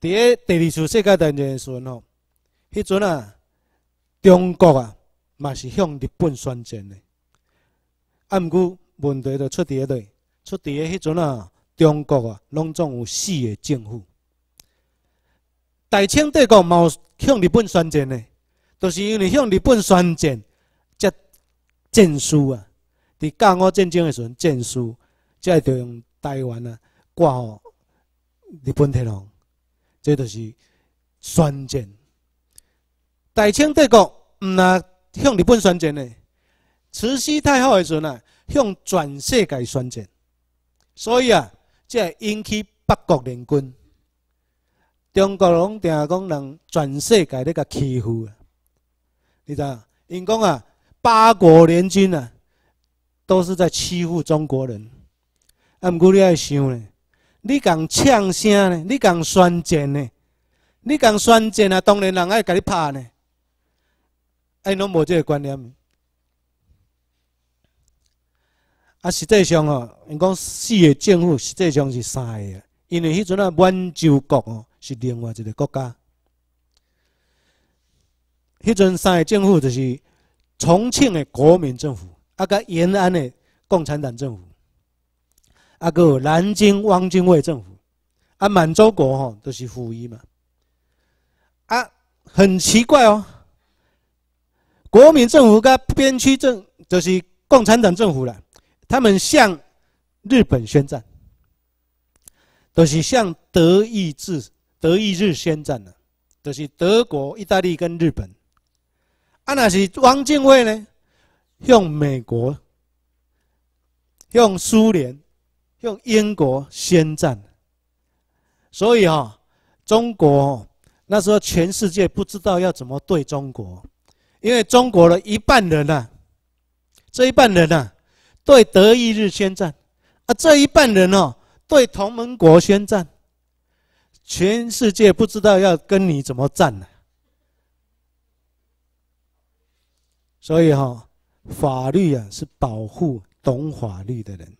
伫个第二次世界大战争时阵吼，迄阵啊，中国啊嘛是向日本宣战的。毋过问题就出伫个底，出伫个迄阵啊，中国啊拢总有四个政府。大清帝国嘛有向日本宣战的，就是因为向日本宣战才战输啊。伫甲午战争的时阵战输。即个用台湾啊，挂日本天皇，即就是宣战。大清帝国毋啊向日本宣战呢，慈禧太后时阵啊向全世界宣战，所以啊，即引起八国联军，中国拢定讲人全世界咧甲欺负。啊，你知影？因讲啊，八国联军啊，都是在欺负中国人。啊，毋过你爱想咧，你共唱声咧，你共宣战咧，你共宣战啊！当然人爱甲你拍呢。哎，拢无即个观念。啊，实际上哦，因讲四个政府实际上是三个，因为迄阵啊，满洲国哦是另外一个国家。迄阵三个政府就是重庆的国民政府，啊，甲延安的共产党政府。啊个南京汪精卫政府，啊满洲国吼都是溥仪嘛，啊很奇怪哦，国民政府跟边区政就是共产党政府了，他们向日本宣战，都是向德意志德意志宣战了，都是德国、意大利跟日本，啊那是汪精卫呢，用美国，用苏联。用英国宣战，所以哈，中国那时候全世界不知道要怎么对中国，因为中国的一半人啊，这一半人啊，对德意日宣战，啊，这一半人哦，对同盟国宣战，全世界不知道要跟你怎么战呢。所以哈，法律啊是保护懂法律的人。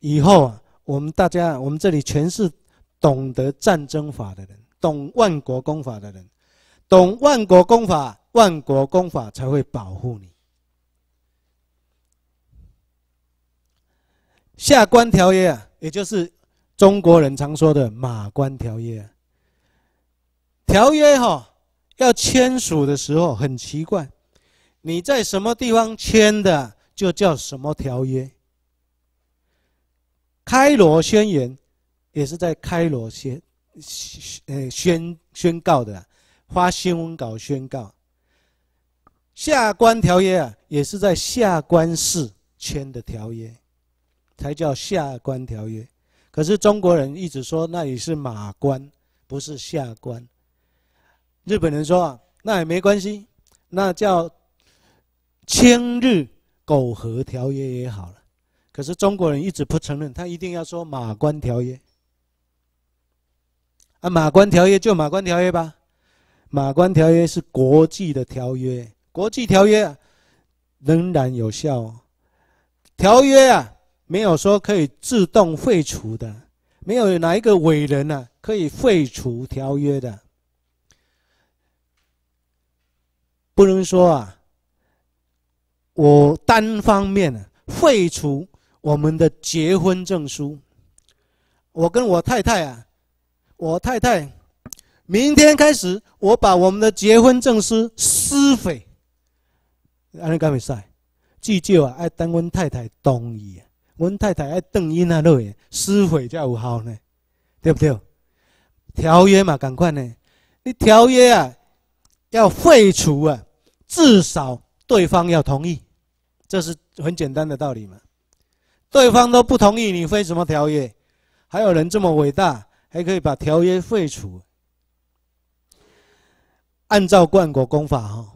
以后啊，我们大家，我们这里全是懂得战争法的人，懂万国公法的人，懂万国公法，万国公法才会保护你。下关条约啊，也就是中国人常说的马关条约。条约哈，要签署的时候很奇怪，你在什么地方签的，就叫什么条约。开罗宣言也是在开罗宣呃宣宣告的，发新闻稿宣告。下关条约啊，也是在下关市签的条约，才叫下关条约。可是中国人一直说那里是马关，不是下关。日本人说啊，那也没关系，那叫《清日苟和条约》也好了。可是中国人一直不承认，他一定要说《马关条约》啊，《马关条约》就《马关条约》吧，《马关条约》是国际的条约，国际条约仍然有效。条约啊，没有说可以自动废除的，没有哪一个伟人呢可以废除条约的。不能说啊，我单方面废除。我们的结婚证书，我跟我太太啊，我太太，明天开始，我把我们的结婚证书撕毁。安尼干会噻？至少啊，要等阮太太同意啊，阮太太爱等伊那类撕毁才有效呢，对不对？条约嘛，赶快呢。你条约啊，要废除啊，至少对方要同意，这是很简单的道理嘛。对方都不同意，你废什么条约？还有人这么伟大，还可以把条约废除？按照冠国公法哈，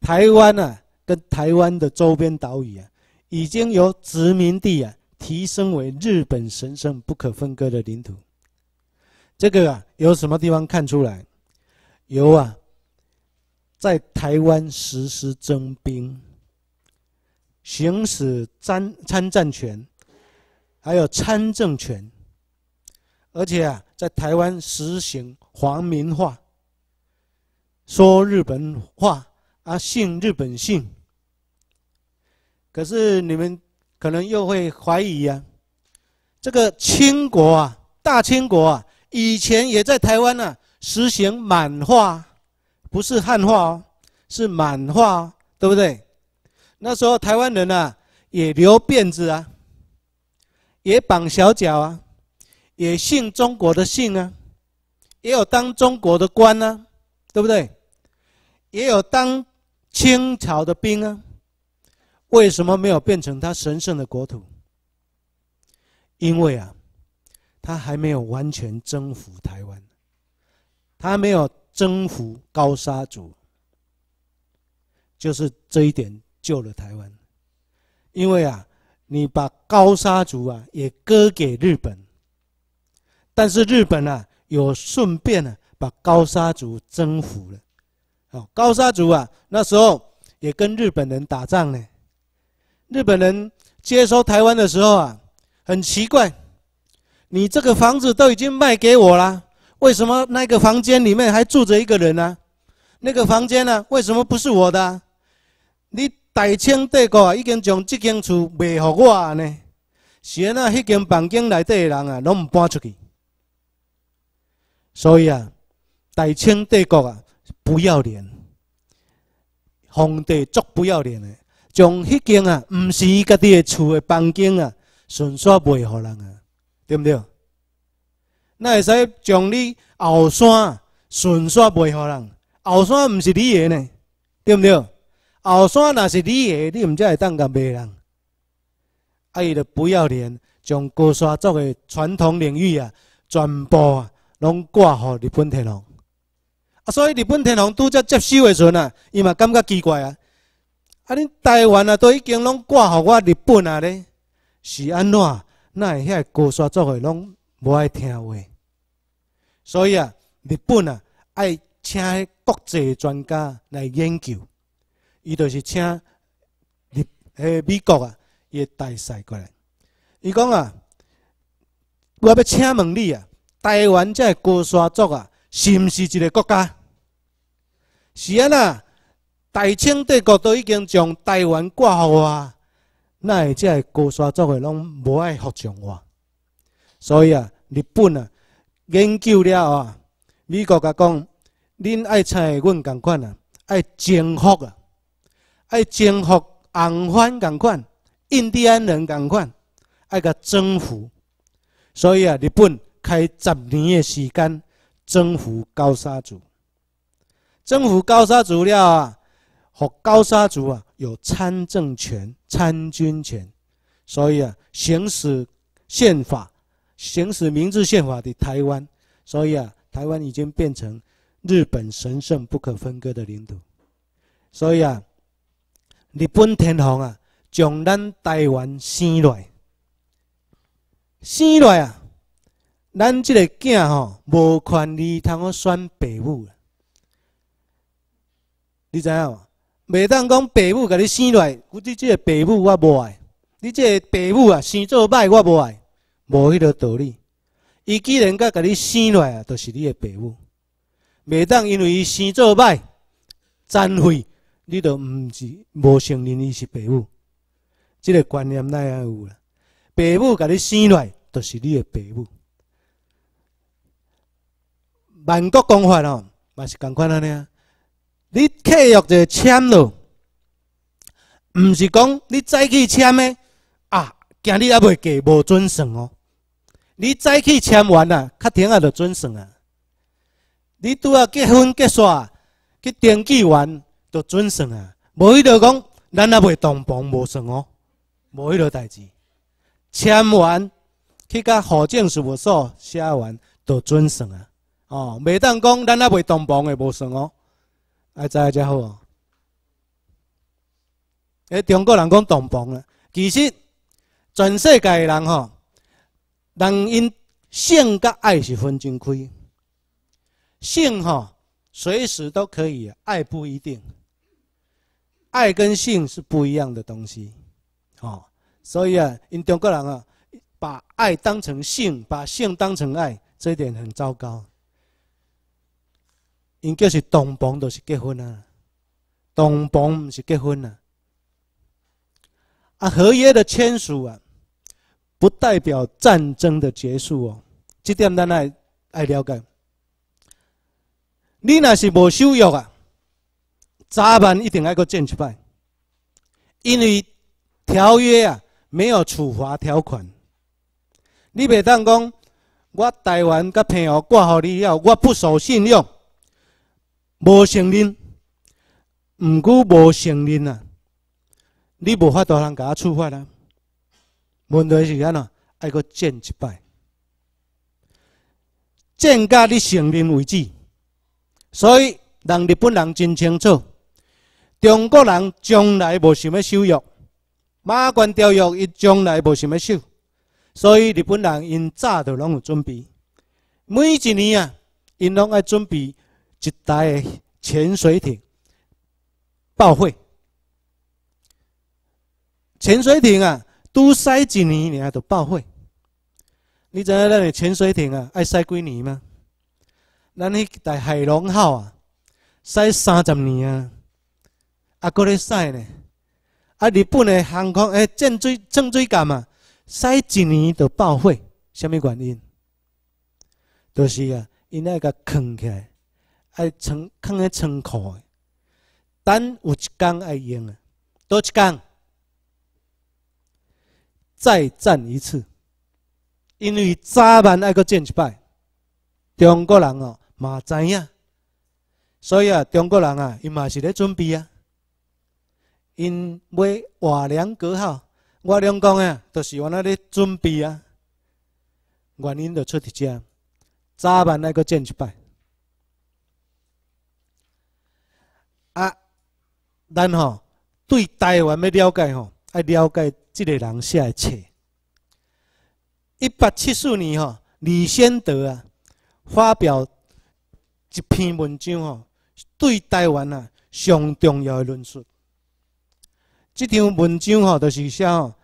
台湾啊，跟台湾的周边岛屿啊，已经由殖民地啊，提升为日本神圣不可分割的领土。这个啊，由什么地方看出来？由啊，在台湾实施征兵，行使参参战权。还有参政权，而且啊，在台湾实行皇民化，说日本话啊，姓日本姓。可是你们可能又会怀疑啊，这个清国啊，大清国啊，以前也在台湾呢，实行满化，不是汉化哦，是满化，对不对？那时候台湾人呢，也留辫子啊。也绑小脚啊，也姓中国的姓啊，也有当中国的官呢，对不对？也有当清朝的兵啊，为什么没有变成他神圣的国土？因为啊，他还没有完全征服台湾，他没有征服高沙族。就是这一点救了台湾，因为啊。你把高沙族啊也割给日本，但是日本啊有顺便呢把高沙族征服了，哦，高沙族啊那时候也跟日本人打仗呢，日本人接收台湾的时候啊很奇怪，你这个房子都已经卖给我了，为什么那个房间里面还住着一个人呢？那个房间呢为什么不是我的？你。大清帝国啊，已经将即间厝卖予我安呢。是啊，那迄间房间内底的人啊，拢毋搬出去。所以啊，大清帝国啊，不要脸，皇帝足不要脸的，从迄间啊，毋是伊家己的厝的房间啊，顺续卖予人啊，对毋对？那会使将你后山顺续卖予人，后山毋是你的呢，对毋对？后山若是你诶，你毋则会当甲卖人。啊！伊就不要脸，将高山族诶传统领域啊，全部啊拢挂互日本天皇。啊，所以日本天皇拄则接收诶时阵啊，伊嘛感觉奇怪啊。啊！恁台湾啊都已经拢挂互我日本啊咧，是安怎？哪会遐高山族诶拢无爱听话？所以啊，日本啊爱请国际专家来研究。伊就是请日、诶，美国啊，伊个大使过来。伊讲啊，我要请问你啊，台湾即个高山族啊，是毋是一个国家？是啊啦，大清帝国都已经将台湾割号啊，那会即个高山族个拢无爱服从我，所以啊，日本啊，研究了啊，美国甲讲，恁爱猜阮同款啊，爱征服啊。爱征服红番港款、印第安人港款，爱个征服。所以啊，日本开十年的时间征服高沙族，征服高沙族了啊，和高沙族啊有参政权、参军权。所以啊，行使宪法、行使民主宪法的台湾，所以啊，台湾已经变成日本神圣不可分割的领土。所以啊。日本天皇啊，将咱台湾生来，生来啊，咱这个囝吼无权利通去选爸母。你知影无？袂当讲爸母甲你生来，你即个爸母我无爱，你即个爸母啊生做歹我无爱，无迄个道理。伊既然甲甲你生来啊，就是你的爸母，袂当因为伊生做歹，残废你都毋是无承认伊是爸母，即个观念奈样有啦？爸母甲你生来就是你的爸母。万国公法哦，嘛是共款安尼啊。你契约就签咯，毋是讲你再去签的啊，今日犹未过，无准算哦。你再去签完啊，确定啊就准算啊。你拄啊结婚结煞，去登记完。都准算啊，无伊就讲，咱也袂同房无算哦，无迄个代志，签完去甲户政事务所写完，都准算啊。哦，袂当讲咱也袂同房的无算哦。哎，影才好哦。诶，中国人讲同房啊，其实全世界个人吼，人因性甲爱是分真开，性吼随时都可以，爱不一定。爱跟性是不一样的东西，哦，所以啊，因中国人啊，把爱当成性，把性当成爱，这一点很糟糕。因叫是同绑就是结婚啊，同绑唔是结婚啊。啊，合约的签署啊，不代表战争的结束哦，这点咱爱爱了解。你那是无修养啊？早晚一定爱个见一摆，因为条约啊没有处罚条款。你袂当讲我台湾甲朋友挂好你后，我不守信用，无承认。唔过无承认啊，你无法度通甲我处罚啦。问题是安怎爱个见一摆，见甲你承认为止。所以人日本人真清楚。中国人将来无想要收约，马关条约伊将来无想要收，所以日本人因早就拢有准备。每一年啊，因拢爱准备一台的潜水艇，报废。潜水艇啊，拄塞一年，尔还报废。你知影咱那潜水艇啊，爱塞几年吗？咱迄台海龙号啊，塞三十年啊。啊！国咧使呢？啊！日本诶航空诶，舰水舰水舰嘛，使一年就报废，什么原因？就是啊，因爱个藏起来，爱藏藏咧仓库诶。等有一工爱用啊，多一工再战一次，因为早晚爱个战一摆。中国人哦嘛知影，所以啊，中国人啊，伊嘛是咧准备啊。因买瓦梁阁号，瓦梁讲啊，就是原来哩准备啊。原因就出伫遮，早晚爱去进一摆。啊，咱吼对台湾要了解吼，爱了解即个人写的册。一八七四年吼，李先德啊发表一篇文章吼，对台湾啊上重要的论述。这篇文章吼，就是写吼，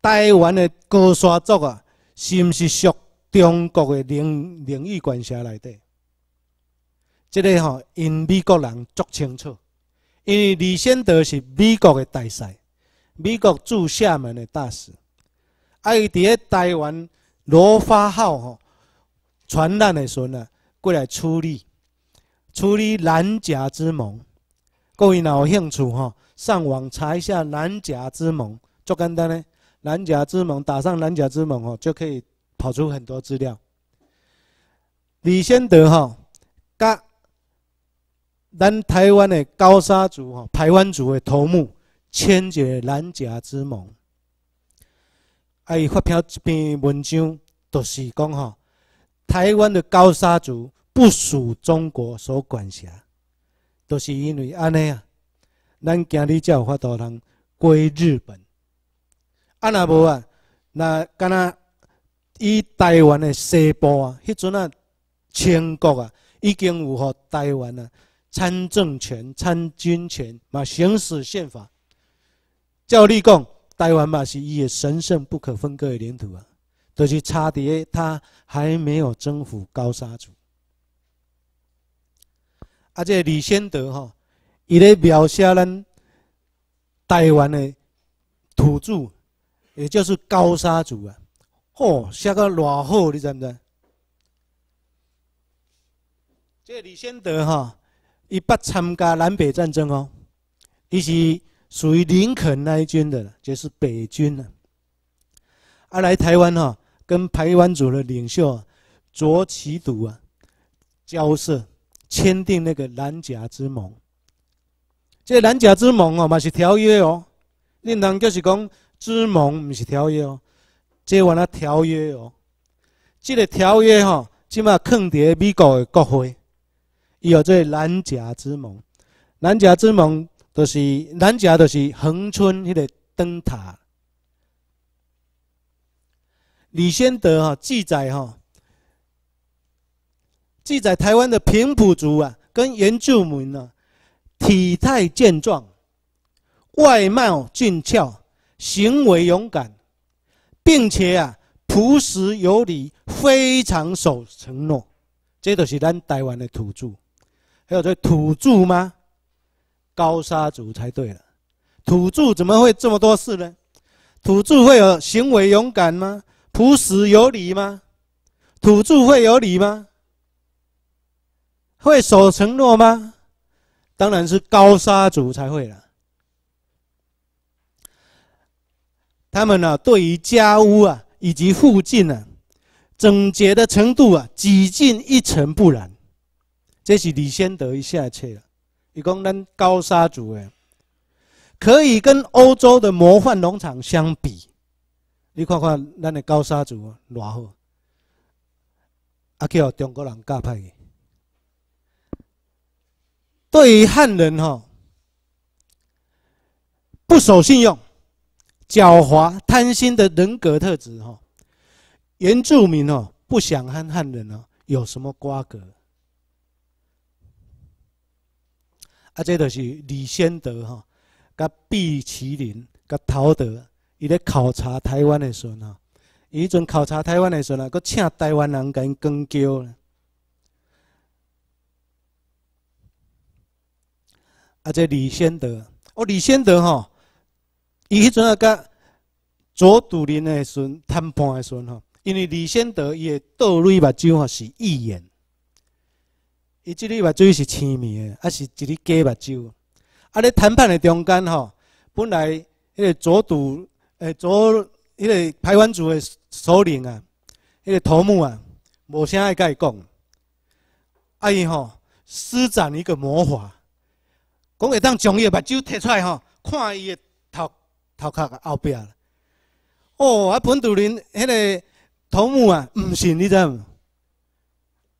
台湾的高山族啊，是毋是属中国的领领域管辖内底？这个吼，因美国人足清楚，因为李先德是美国的大使，美国驻厦门的大使，啊，伊伫台湾罗发号吼，传染的时候啊，过来处理处理南岬之盟，各位若有兴趣吼？上网查一下南甲之盟，做干单呢？南甲之盟打上南甲之盟哦，就可以跑出很多资料。李先德哈，甲咱台湾的高沙族哈，台湾族的头目签一蓝南之盟，啊，伊发表一篇文章，就是讲哈，台湾的高沙族不属中国所管辖，都是因为安尼啊。咱今日才有法度能归日本。啊若无啊，那敢若以台湾的西部啊，迄阵啊，清国啊，已经有互台湾啊参政权、参军权，嘛行使宪法。照理讲，台湾嘛是伊的神圣不可分割的领土啊，就是差别，他还没有征服高沙族。啊，这李先德吼。伊咧描写咱台湾的土著，也就是高沙族啊，哦，写个偌好，你知不知？这李先德哈，伊不参加南北战争哦，伊是属于林肯那一军的，就是北军啊。啊，来台湾哈，跟台湾族的领袖卓其笃啊交涉，签订那个南甲之盟。这南甲之盟哦，嘛是条约哦。恁人叫是讲之盟，唔是条约哦。这话那条约哦。这个条约吼，即码坑跌美国的国会，伊号做南甲之盟。南甲之盟，就是南甲，就是横村迄个灯塔。李先德哈记载哈，记载台湾的平埔族啊，跟原住民啊，体态健壮，外貌俊俏，行为勇敢，并且啊，朴实有礼，非常守承诺。这都是咱台湾的土著。还有这土著吗？高沙族才对了。土著怎么会这么多事呢？土著会有行为勇敢吗？朴实有礼吗？土著会有礼吗？会守承诺吗？当然是高沙族才会了。他们呢，对于家屋啊，以及附近呢，整洁的程度啊，几近一尘不染。这是李先德一下去了。你讲咱高沙族哎，可以跟欧洲的魔幻农场相比。你看看咱的高沙族如好，啊，叫中国人教派的。对于汉人哈不守信用、狡猾、贪心的人格特质哈，原住民哦不想和汉人哦有什么瓜葛。啊，这就是李先德哈、甲毕其林、甲陶德，伊咧考察台湾的时阵哈，伊阵考察台湾的时阵啊，佫请台湾人跟伊讲教。啊，即李先德，哦，李先德吼，伊迄阵啊，甲左堵林诶，时谈判诶时吼，因为李先德伊诶倒镭目睭吼是义眼，伊即个目睭是青面诶，啊，是一里假目睭。啊咧谈判诶中间吼，本来迄个左堵诶左迄个台湾族诶首领啊，迄个头目啊，无啥爱甲伊讲，啊伊吼施展一个魔法。讲会当将伊个目睭摕出来吼，看伊个头头壳后壁。哦，啊，本地人迄个土目啊，毋信，你知毋？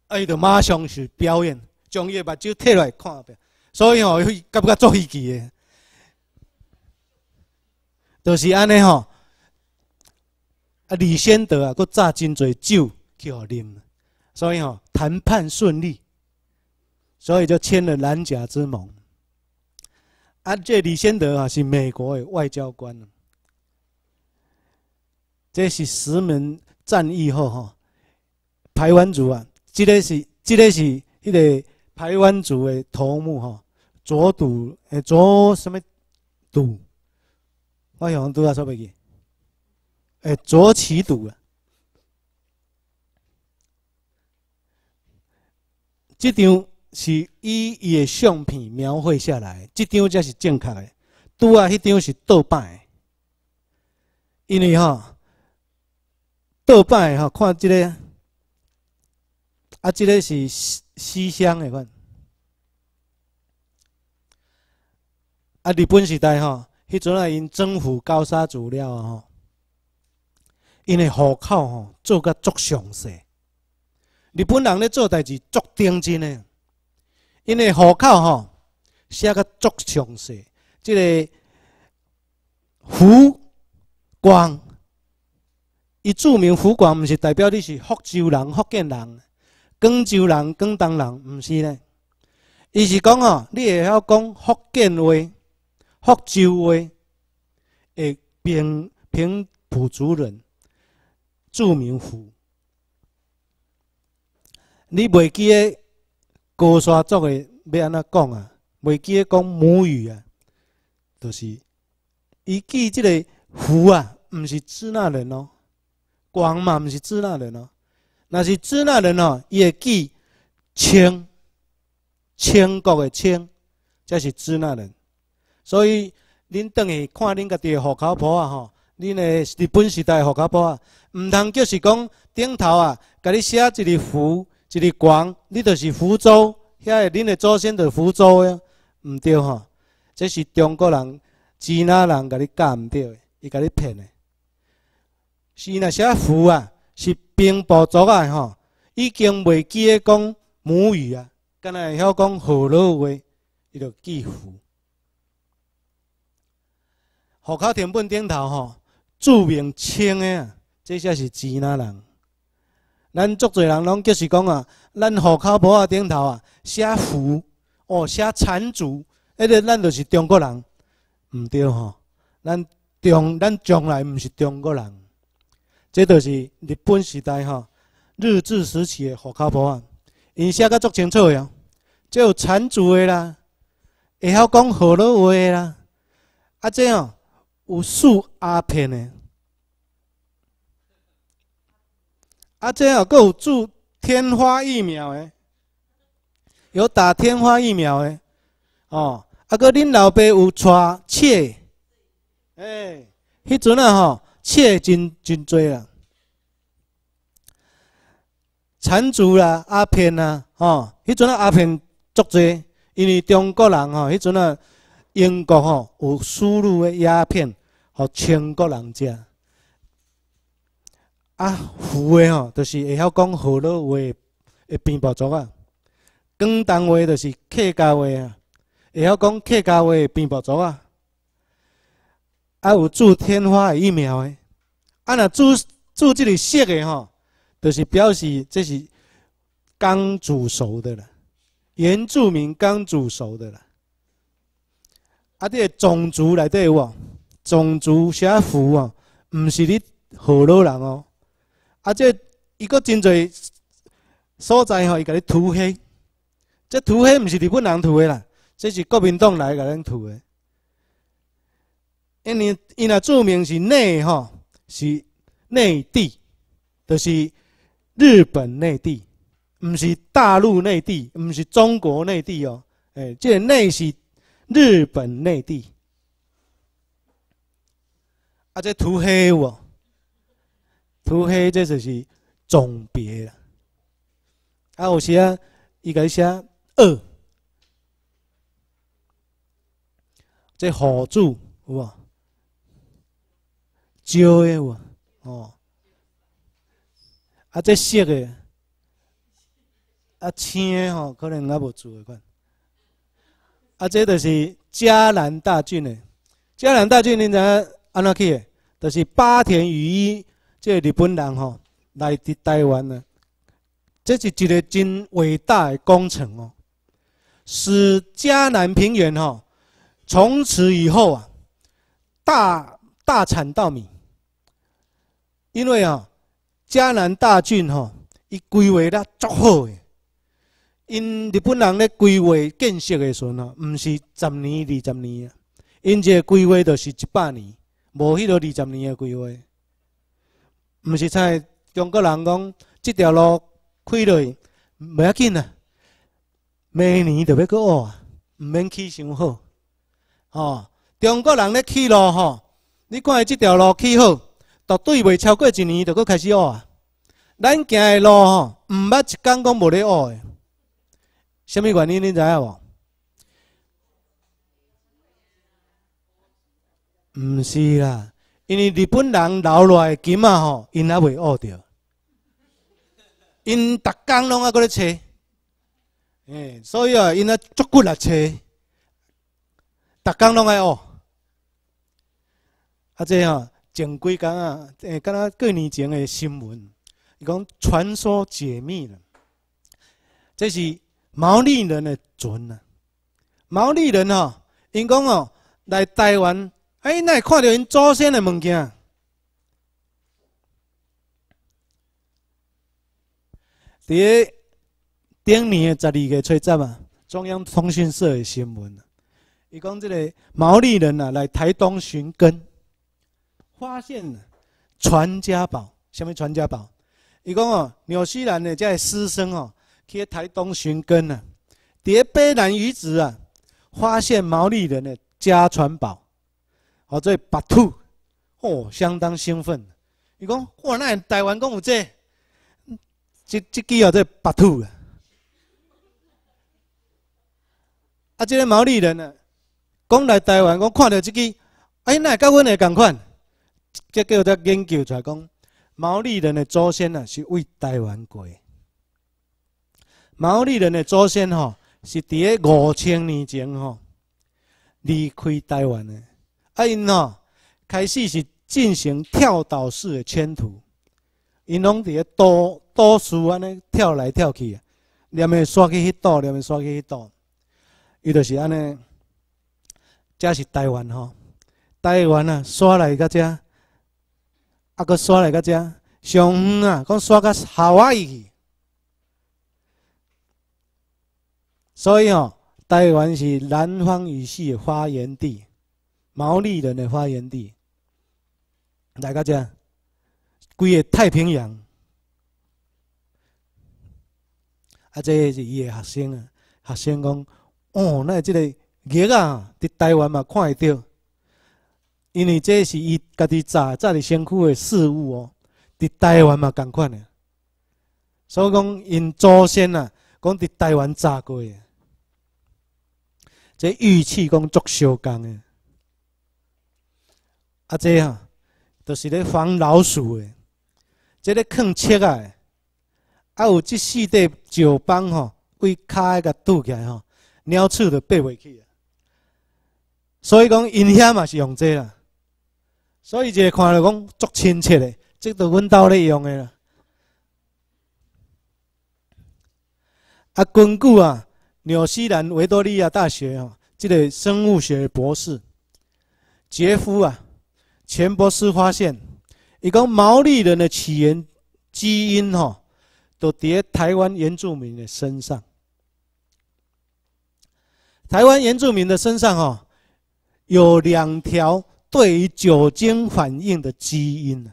啊，伊就马上去表演，将伊个目睭摕来看后壁。所以吼，伊感敢做戏剧的，就是安尼吼。啊，李先德啊，佫炸真侪酒去互啉，所以吼谈判顺利，所以就签了南甲之盟。啊，这李先德啊是美国的外交官。这是石门战役后哈，台湾族啊，这个是这个是一个台湾族的头目哈，左赌诶左什么赌？我想赌啊说白记，诶左起赌啊，这张。是以伊个相片描绘下来，即张才是正确个。拄啊，迄张是盗版，因为吼，盗版吼，看即个，啊，即个是西西乡个款。啊，日本时代吼，迄阵啊，因征服高山族了啊，吼，因个户口吼，做甲足详细。日本人咧做代志足认真个。因为户口吼写个足详细，即个福广，伊注明福广毋是代表你是福州人、福建人、广州人、广东人，毋是咧。伊是讲吼，你会晓讲福建话、福州话，诶，平平埔族人，著名福，你袂记诶。高山族的要安怎讲啊？未记诶讲母语啊，就是伊记即个福啊，毋是支那人咯。光嘛毋是支那人咯，那是支那人咯，会记清清国的清才是支那人。所以恁当去看恁家己的户口簿啊，吼，恁的日本时代户口簿啊，毋通就是讲顶头啊，甲你写一个福。一个官，你就是福州，遐个恁的祖先就是福州的，唔对吼，这是中国人，吉纳人甲你讲唔对，伊甲你骗的，是那些福啊，是兵部族啊吼，已经袂记的讲母语啊，干若会晓讲河洛话，伊就记福。户口填本顶头吼，注明清的啊，这下是吉纳人。咱足侪人拢就是讲啊，咱户口簿啊顶头啊写福哦，写产主，迄个咱就是中国人，毋对吼？咱中咱从来毋是中国人，这就是日本时代吼日治时期的户口簿啊，因写较足清楚哦，即有产主的啦，会晓讲荷兰话的啦，啊这样有苏鸦片的。啊，即啊，佮有打天花疫苗的，有打天花疫苗的，哦，啊，佮恁老爸有娶妾，哎，迄阵啊，吼，妾真真多啦，缠足啦，鸦片啦，吼，迄阵啊，鸦片足多，因为中国人吼，迄阵啊，英国吼有输入的鸦片，互全国人食。啊，富个吼，就是会晓讲好南话，的变暴族啊。广东话就是客家话啊，会晓讲客家话变暴族啊。啊，有注天花疫苗的，啊，若注注即个色的吼，就是表示这是刚煮熟的啦。原住民刚煮熟的啦。啊，即个种族内底有无？种族写符啊，毋是你河南人哦。啊，这伊个真侪所在吼，伊甲你涂黑。这涂黑毋是日本人涂的啦，这是国民党来甲咱涂的。因呢，因若注明是内吼，是内地，就是日本内地，毋是大陆内地，毋是中国内地哦。哎，这内是日本内地。啊，这涂黑我。除非这就是总别啦。啊，有时啊，伊个写二，这辅字有无？招的有无？哦，啊，这色的，啊，青的吼、可能还无做一款。啊，这著是迦南大郡的，迦南大郡，恁知影安怎去的？著是八田雨衣。这日本人吼来伫台湾呢，这是一个真伟大的工程哦，使嘉南平原吼从此以后啊大大产稻米。因为啊嘉南大郡吼，伊规划得足好的，因日本人咧规划建设的时阵啊，毋是十年、二十年啊，因个规划就是一百年，无迄个二十年的规划。毋是菜，中国人讲即条路开落去袂要紧啊，明年就要去学啊，毋免起伤好。哦，中国人咧起路吼，你看伊即条路起好，绝对未超过一年就佫开始学啊。咱行的路吼，毋捌一工讲无咧学的，什么原因你知影无？毋是啦。因为日本人留落来金啊吼，因也未学着，因逐工拢啊搁咧切，哎，所以啊，因啊足骨来切，逐工拢爱学。啊，这吼前几工啊，诶，敢若几年前的新闻，伊讲传说解密了，这是毛利人的船呐，毛利人吼，因讲哦来台湾。哎，会看到因祖先的物件。伫顶年十二月初十啊，中央通讯社的新闻，伊讲这个毛利人啊来台东寻根，发现传家宝。什么传家宝？伊讲哦，纽西兰的些师生哦，去台东寻根呐，伫碑南遗址啊，发现毛利人的家传宝。哦，这白兔，哦，相当兴奋。伊讲，哇，那台湾讲有这，这这支哦，这白兔啊。啊，这个毛利人啊，讲来台湾讲看到这机，哎，哪甲跟阮的同款？结果做研究出来讲，毛利人的祖先啊是为台湾过。毛利人的祖先吼，是伫个五千年前吼离开台湾的。啊，因吼开始是进行跳岛式的迁徙，因拢伫咧岛岛处安尼跳来跳去啊，连个刷去迄岛，连个刷去迄岛，伊就是安尼。这是台湾吼，台湾啊，刷来个遮，啊个刷来个遮，上远啊，讲刷到夏威夷。所以吼，台湾是南方语系的发源地。毛利人的发源地，来，个家？规个太平洋。啊，这是伊的学生啊，学生讲，哦，那这个玉啊，伫台湾嘛看会到，因为这是伊家己炸，炸伫先躯的事物哦，伫台湾嘛同款的，所以讲因祖先呐，讲伫台湾炸过个，这玉器讲足相共的。啊，这哈，就是咧防老鼠的。这个藏切啊，啊有这四块石板吼，规脚个甲堵起来吼，老鼠就爬袂起啊。所以讲因遐嘛是用这啦。所以就看着讲足亲切的，即个阮兜咧用的啦。啊，根据啊，纽西兰维多利亚大学吼，即个生物学博士，杰夫啊。钱博士发现，一个毛利人的起源基因吼，都叠台湾原住民的身上。台湾原住民的身上哈，有两条对于酒精反应的基因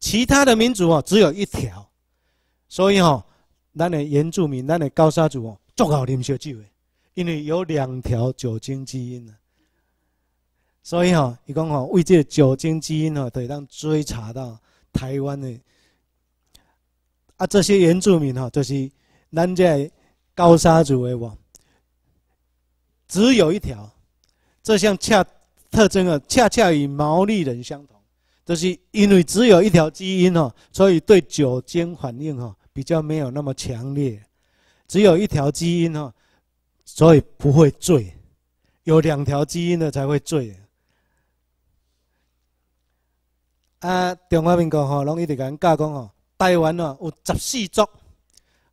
其他的民族哦只有一条，所以吼，咱的原住民、咱的高沙族哦，做好啉烧酒，因为有两条酒精基因呢。所以哦，你讲哈，为个酒精基因哦，得当追查到台湾的啊，这些原住民哦，就是南这高沙族的哇，只有一条，这项恰特征啊，恰恰与毛利人相同，就是因为只有一条基因哦，所以对酒精反应哦、比较没有那么强烈，只有一条基因哦，所以不会醉，有两条基因的才会醉。啊！中华民国吼，拢一直甲阮教讲吼，台湾哦有十四族，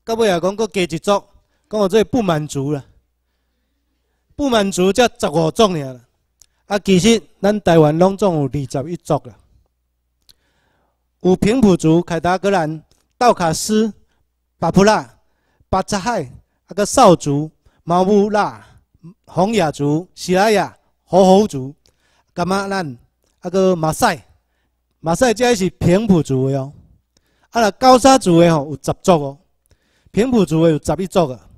到尾也讲佫加一族，讲到做不满足啦。不满足才十五族尔。啊，其实咱台湾拢总有二十一族啦。有平埔族、凯达格兰、道卡斯、巴布拉、巴扎海，啊，个邵族、毛乌拉、红雅族、喜拉雅、河猴族，甲嘛咱啊个马赛。马赛这是平埔族的哦，啊，若高山族的吼有十族哦，平埔族的有十一族啊，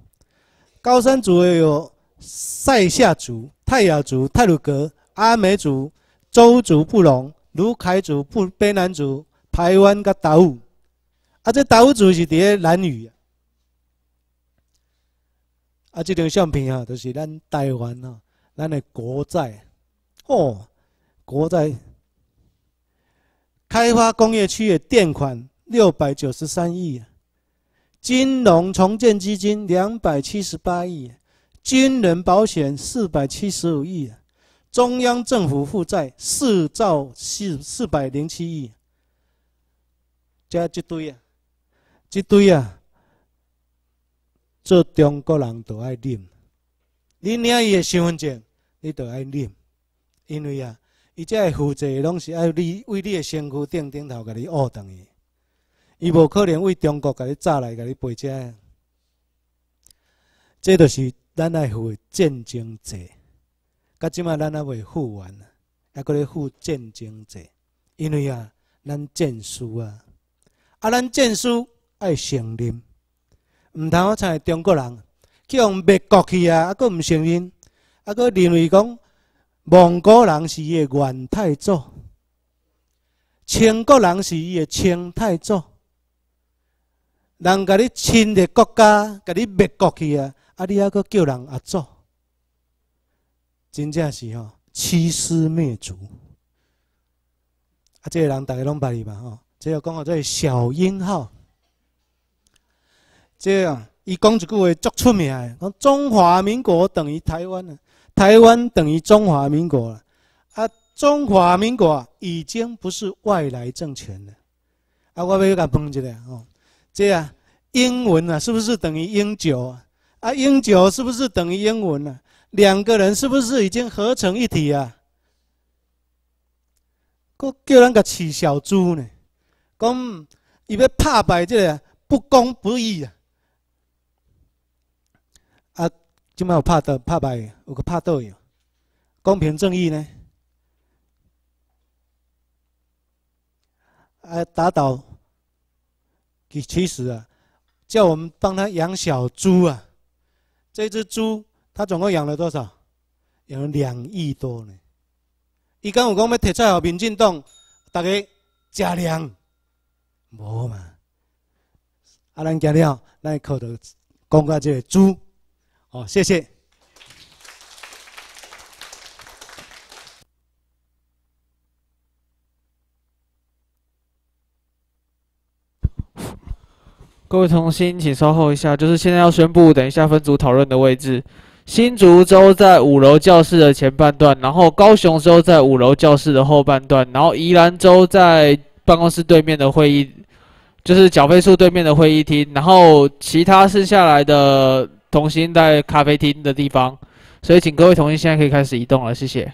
高山族的有塞夏族、泰雅族、泰鲁格、阿美族、周族、布隆、卢凯族、布卑南族、台湾噶达悟，啊，这达悟族是伫咧南语，啊，这张相片啊，就是咱台湾啊，咱的国债，哦，国债。开发工业区的垫款六百九十三亿，金融重建基金两百七十八亿，军人保险四百七十五亿，中央政府负债四兆四四百零七亿。加一堆啊，一堆啊，做中国人都爱念，你领一个身份证，你都爱念，因为啊。伊即个负责拢是爱你为你的身躯顶顶头，甲你恶当去。伊无可能为中国，甲你炸来，甲你赔债。这就是咱负位战争债。甲即马咱那位富员，还搁咧负战争债。因为啊，咱战输啊，啊咱战输爱承认，唔通我猜中国人去用灭国去啊，还搁唔承认，还搁认为讲。蒙古人是伊的元太祖，清国人是伊的清太祖。人甲你侵略国家，甲你灭国去啊！啊，你还佫叫人阿祖，真正是吼欺师灭祖。啊，这个人大家拢捌伊吧？吼？即个讲个这小英号，这啊，伊讲一句话足出名诶，讲中华民国等于台湾。啊。台湾等于中华民国了，啊，中华民国已经不是外来政权了，啊，我要甲碰一下哦，这样英文呢，是不是等于英九啊？啊，英九是不是等于英文啊？两个人是不是已经合成一体啊？佫叫人个饲小猪呢，讲伊要怕败这个不公不义啊！有拍倒、拍败，有个拍倒有，公平正义呢？啊，打倒，其其实啊，叫我们帮他养小猪啊。这只猪，他总共养了多少？养了两亿多呢。伊刚有讲要摕出来，给民进党大家食粮，无嘛？啊，咱今天咱靠著讲到这个猪。好，谢谢。各位同心，请稍候一下，就是现在要宣布，等一下分组讨论的位置。新竹州在五楼教室的前半段，然后高雄州在五楼教室的后半段，然后宜兰州在办公室对面的会议，就是缴费处对面的会议厅，然后其他剩下来的。童心在咖啡厅的地方，所以请各位童心现在可以开始移动了，谢谢。